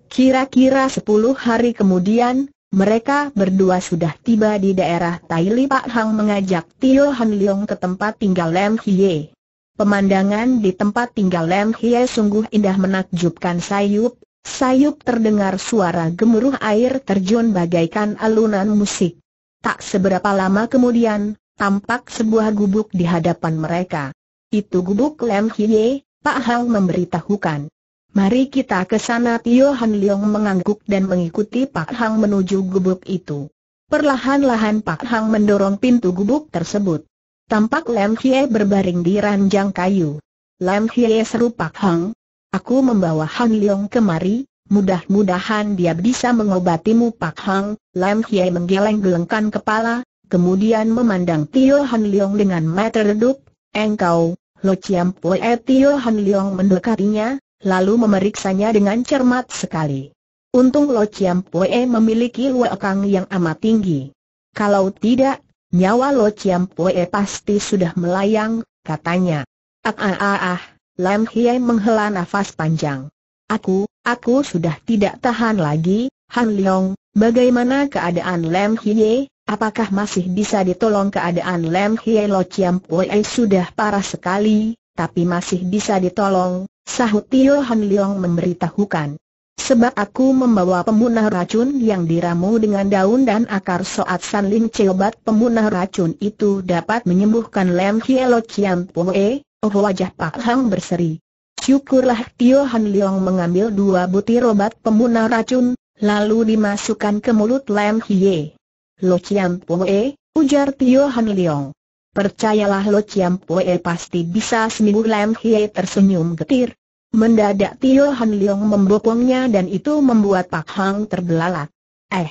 Kira-kira 10 hari kemudian, mereka berdua sudah tiba di daerah Taili Pak Hang mengajak Tio Han Leong ke tempat tinggal Lem Hie. Pemandangan di tempat tinggal Lem Hie sungguh indah menakjubkan Sayup. Sayup terdengar suara gemuruh air terjun bagaikan alunan musik. Tak seberapa lama kemudian, tampak sebuah gubuk di hadapan mereka. Itu gubuk Lem Hie, Pak Hang memberitahukan. Mari kita ke sana Tio Han Leong mengangguk dan mengikuti Pak Hang menuju gubuk itu. Perlahan-lahan Pak Hang mendorong pintu gubuk tersebut. Tampak Lam Hie berbaring di ranjang kayu. Lam Hie serupak Hang. Aku membawa Han Leong kemari, mudah-mudahan dia bisa mengobatimu Pak Hang. Lam Hie menggeleng-gelengkan kepala, kemudian memandang Tio Han Leong dengan mata redup. Engkau, Lo Chiam Poe Tio Han Leong mendekatinya, lalu memeriksanya dengan cermat sekali. Untung Lo Chiam Poe memiliki wakang yang amat tinggi. Kalau tidak, Nyawa Lo Chiam Pue pasti sudah melayang, katanya. Ah ah ah ah, Lam Hie menghela nafas panjang. Aku, aku sudah tidak tahan lagi, Han Leong, bagaimana keadaan Lam Hie? Apakah masih bisa ditolong keadaan Lam Hie Lo Chiam Pue sudah parah sekali, tapi masih bisa ditolong, sahut Tio Han Leong memberitahukan. Sebab aku membawa pemunah racun yang diramu dengan daun dan akar soat San Lin Ceobat pemunah racun itu dapat menyembuhkan Lem Hielo Chiam Poe, oh wajah Pak Hang berseri. Syukurlah Tio Han Leong mengambil dua butir obat pemunah racun, lalu dimasukkan ke mulut Lam Hie. Lo Chiam Poe, ujar Tio Han Leong. Percayalah Lo Chiam Poe pasti bisa sembuh Lam Hie tersenyum getir. Mendadak Tio Han Leong membopongnya dan itu membuat Pak Hang terbelalak. Eh,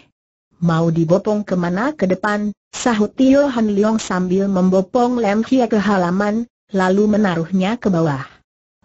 mau dibopong kemana ke depan? Sahut Tio Han Leong sambil membopong Lam Hia ke halaman, lalu menaruhnya ke bawah.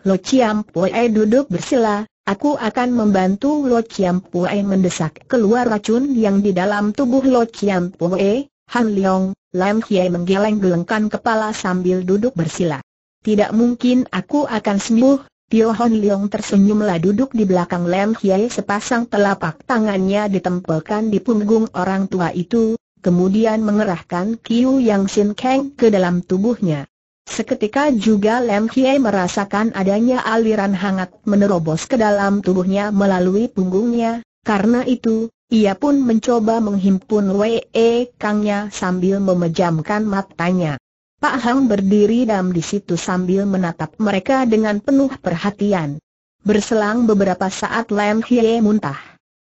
Lo Chiam Pue duduk bersila, Aku akan membantu Lo Chiam Pue mendesak keluar racun yang di dalam tubuh Lo Chiam Pue, Han Leong, Lam Hie menggeleng-gelengkan kepala sambil duduk bersila. Tidak mungkin aku akan sembuh, Tio Hon Leong tersenyumlah duduk di belakang Lam Hye. sepasang telapak tangannya ditempelkan di punggung orang tua itu, kemudian mengerahkan Kiu Yang Sin Kang ke dalam tubuhnya. Seketika juga Lam Hye merasakan adanya aliran hangat menerobos ke dalam tubuhnya melalui punggungnya, karena itu, ia pun mencoba menghimpun Wei Kangnya sambil memejamkan matanya. Pak Hang berdiri dam di situ sambil menatap mereka dengan penuh perhatian. Berselang beberapa saat Lam Hie muntah.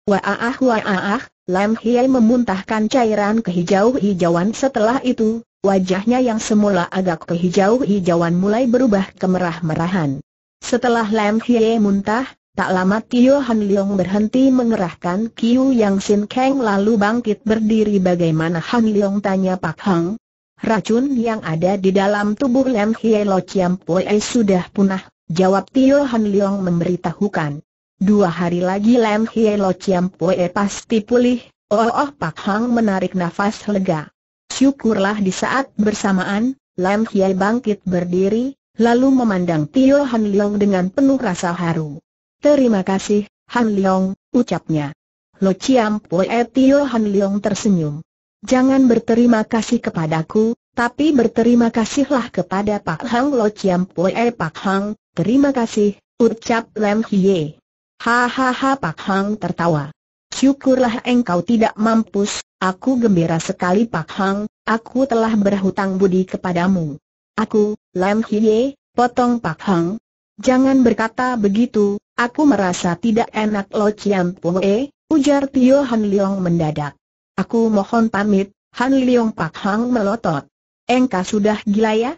Waah waah, Lam Hie memuntahkan cairan kehijau-hijauan setelah itu, wajahnya yang semula agak kehijau-hijauan mulai berubah kemerah-merahan. Setelah Lam Hie muntah, tak lama Tio Han Leong berhenti mengerahkan Kiu Yang Sin Kang lalu bangkit berdiri bagaimana Han Leong tanya Pak Hang, Racun yang ada di dalam tubuh Lem Hie Lo Chiam Pue sudah punah, jawab Tio Han Leong memberitahukan. Dua hari lagi Lem Hie Lo Chiam Pue pasti pulih, oh oh Pak Hang menarik nafas lega. Syukurlah di saat bersamaan, Lem Hie bangkit berdiri, lalu memandang Tio Han Leong dengan penuh rasa haru. Terima kasih, Han Leong, ucapnya. Lo Chiam Pue Tio Han Leong tersenyum. Jangan berterima kasih kepadaku, tapi berterima kasihlah kepada Pak Hang Lo Chiam Pue eh, Pak Hang, terima kasih, ucap Lam Hie. Hahaha Pak Hang tertawa. Syukurlah engkau tidak mampus, aku gembira sekali Pak Hang, aku telah berhutang budi kepadamu. Aku, Lam Hie, potong Pak Hang. Jangan berkata begitu, aku merasa tidak enak Lo Chiam Pue, ujar Tio Han Leong mendadak. Aku mohon pamit, Han Leong Pak Hang melotot. Engka sudah gila ya?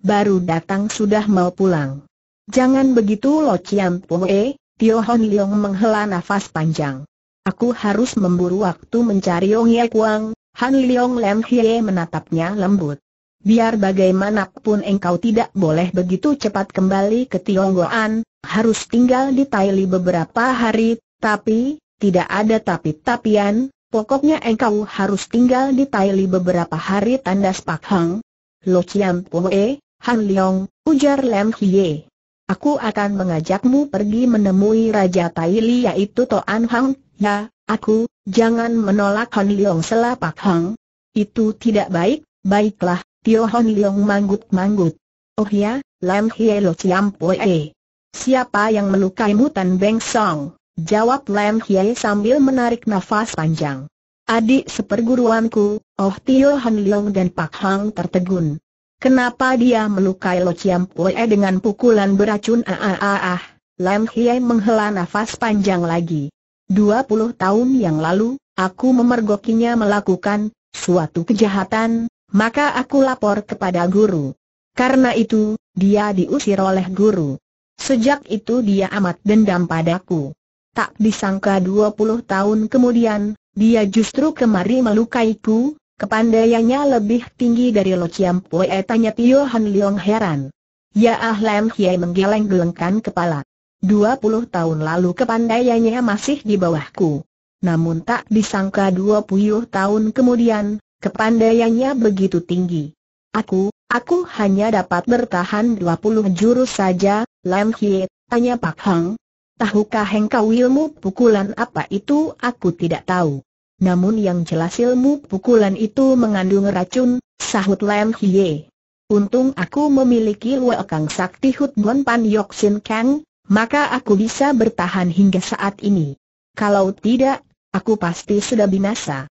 Baru datang sudah mau pulang. Jangan begitu Lo Chiam Pue, Tio Han Leong menghela nafas panjang. Aku harus memburu waktu mencari Ong Ye Kuang, Han Leong Lem Hie menatapnya lembut. Biar bagaimanapun engkau tidak boleh begitu cepat kembali ke Tionggoan, harus tinggal di Taili beberapa hari, tapi, tidak ada tapi-tapian, Pokoknya engkau harus tinggal di Taili beberapa hari tandas Pak Hang. Lo Chiam Pue, Han Leong, ujar Lam Hye. Aku akan mengajakmu pergi menemui Raja Taili yaitu Toan Hang, ya, aku, jangan menolak Han Leong Pak Hang. Itu tidak baik, baiklah, Tio Han Leong manggut-manggut. Oh ya, Lam Hye Lo Chiam Pue. Siapa yang melukai mutan Beng Song? Jawab Lam Hye sambil menarik nafas panjang. Adik seperguruanku, Oh Tio Han Leong dan Pak Hang tertegun. Kenapa dia melukai Lo Chiam Pue dengan pukulan beracun ah ah ah, ah. Lam Hye menghela nafas panjang lagi. 20 tahun yang lalu, aku memergokinya melakukan suatu kejahatan, maka aku lapor kepada guru. Karena itu, dia diusir oleh guru. Sejak itu dia amat dendam padaku tak disangka 20 tahun kemudian, dia justru kemari melukaiku, kepandaiannya lebih tinggi dari Lo Chiam Pue tanya Tio Han Leong heran. Ya Ah Lam Hie menggeleng-gelengkan kepala. 20 tahun lalu kepandaiannya masih di bawahku. Namun tak disangka 20 tahun kemudian, kepandaiannya begitu tinggi. Aku, aku hanya dapat bertahan 20 jurus saja, Lam Hie, tanya Pak Hang, Tahukah engkau ilmu pukulan apa itu aku tidak tahu. Namun yang jelas ilmu pukulan itu mengandung racun, sahut Lam Hye. Untung aku memiliki luakang Sakti Hut Pan Yok Sin Kang, maka aku bisa bertahan hingga saat ini. Kalau tidak, aku pasti sudah binasa.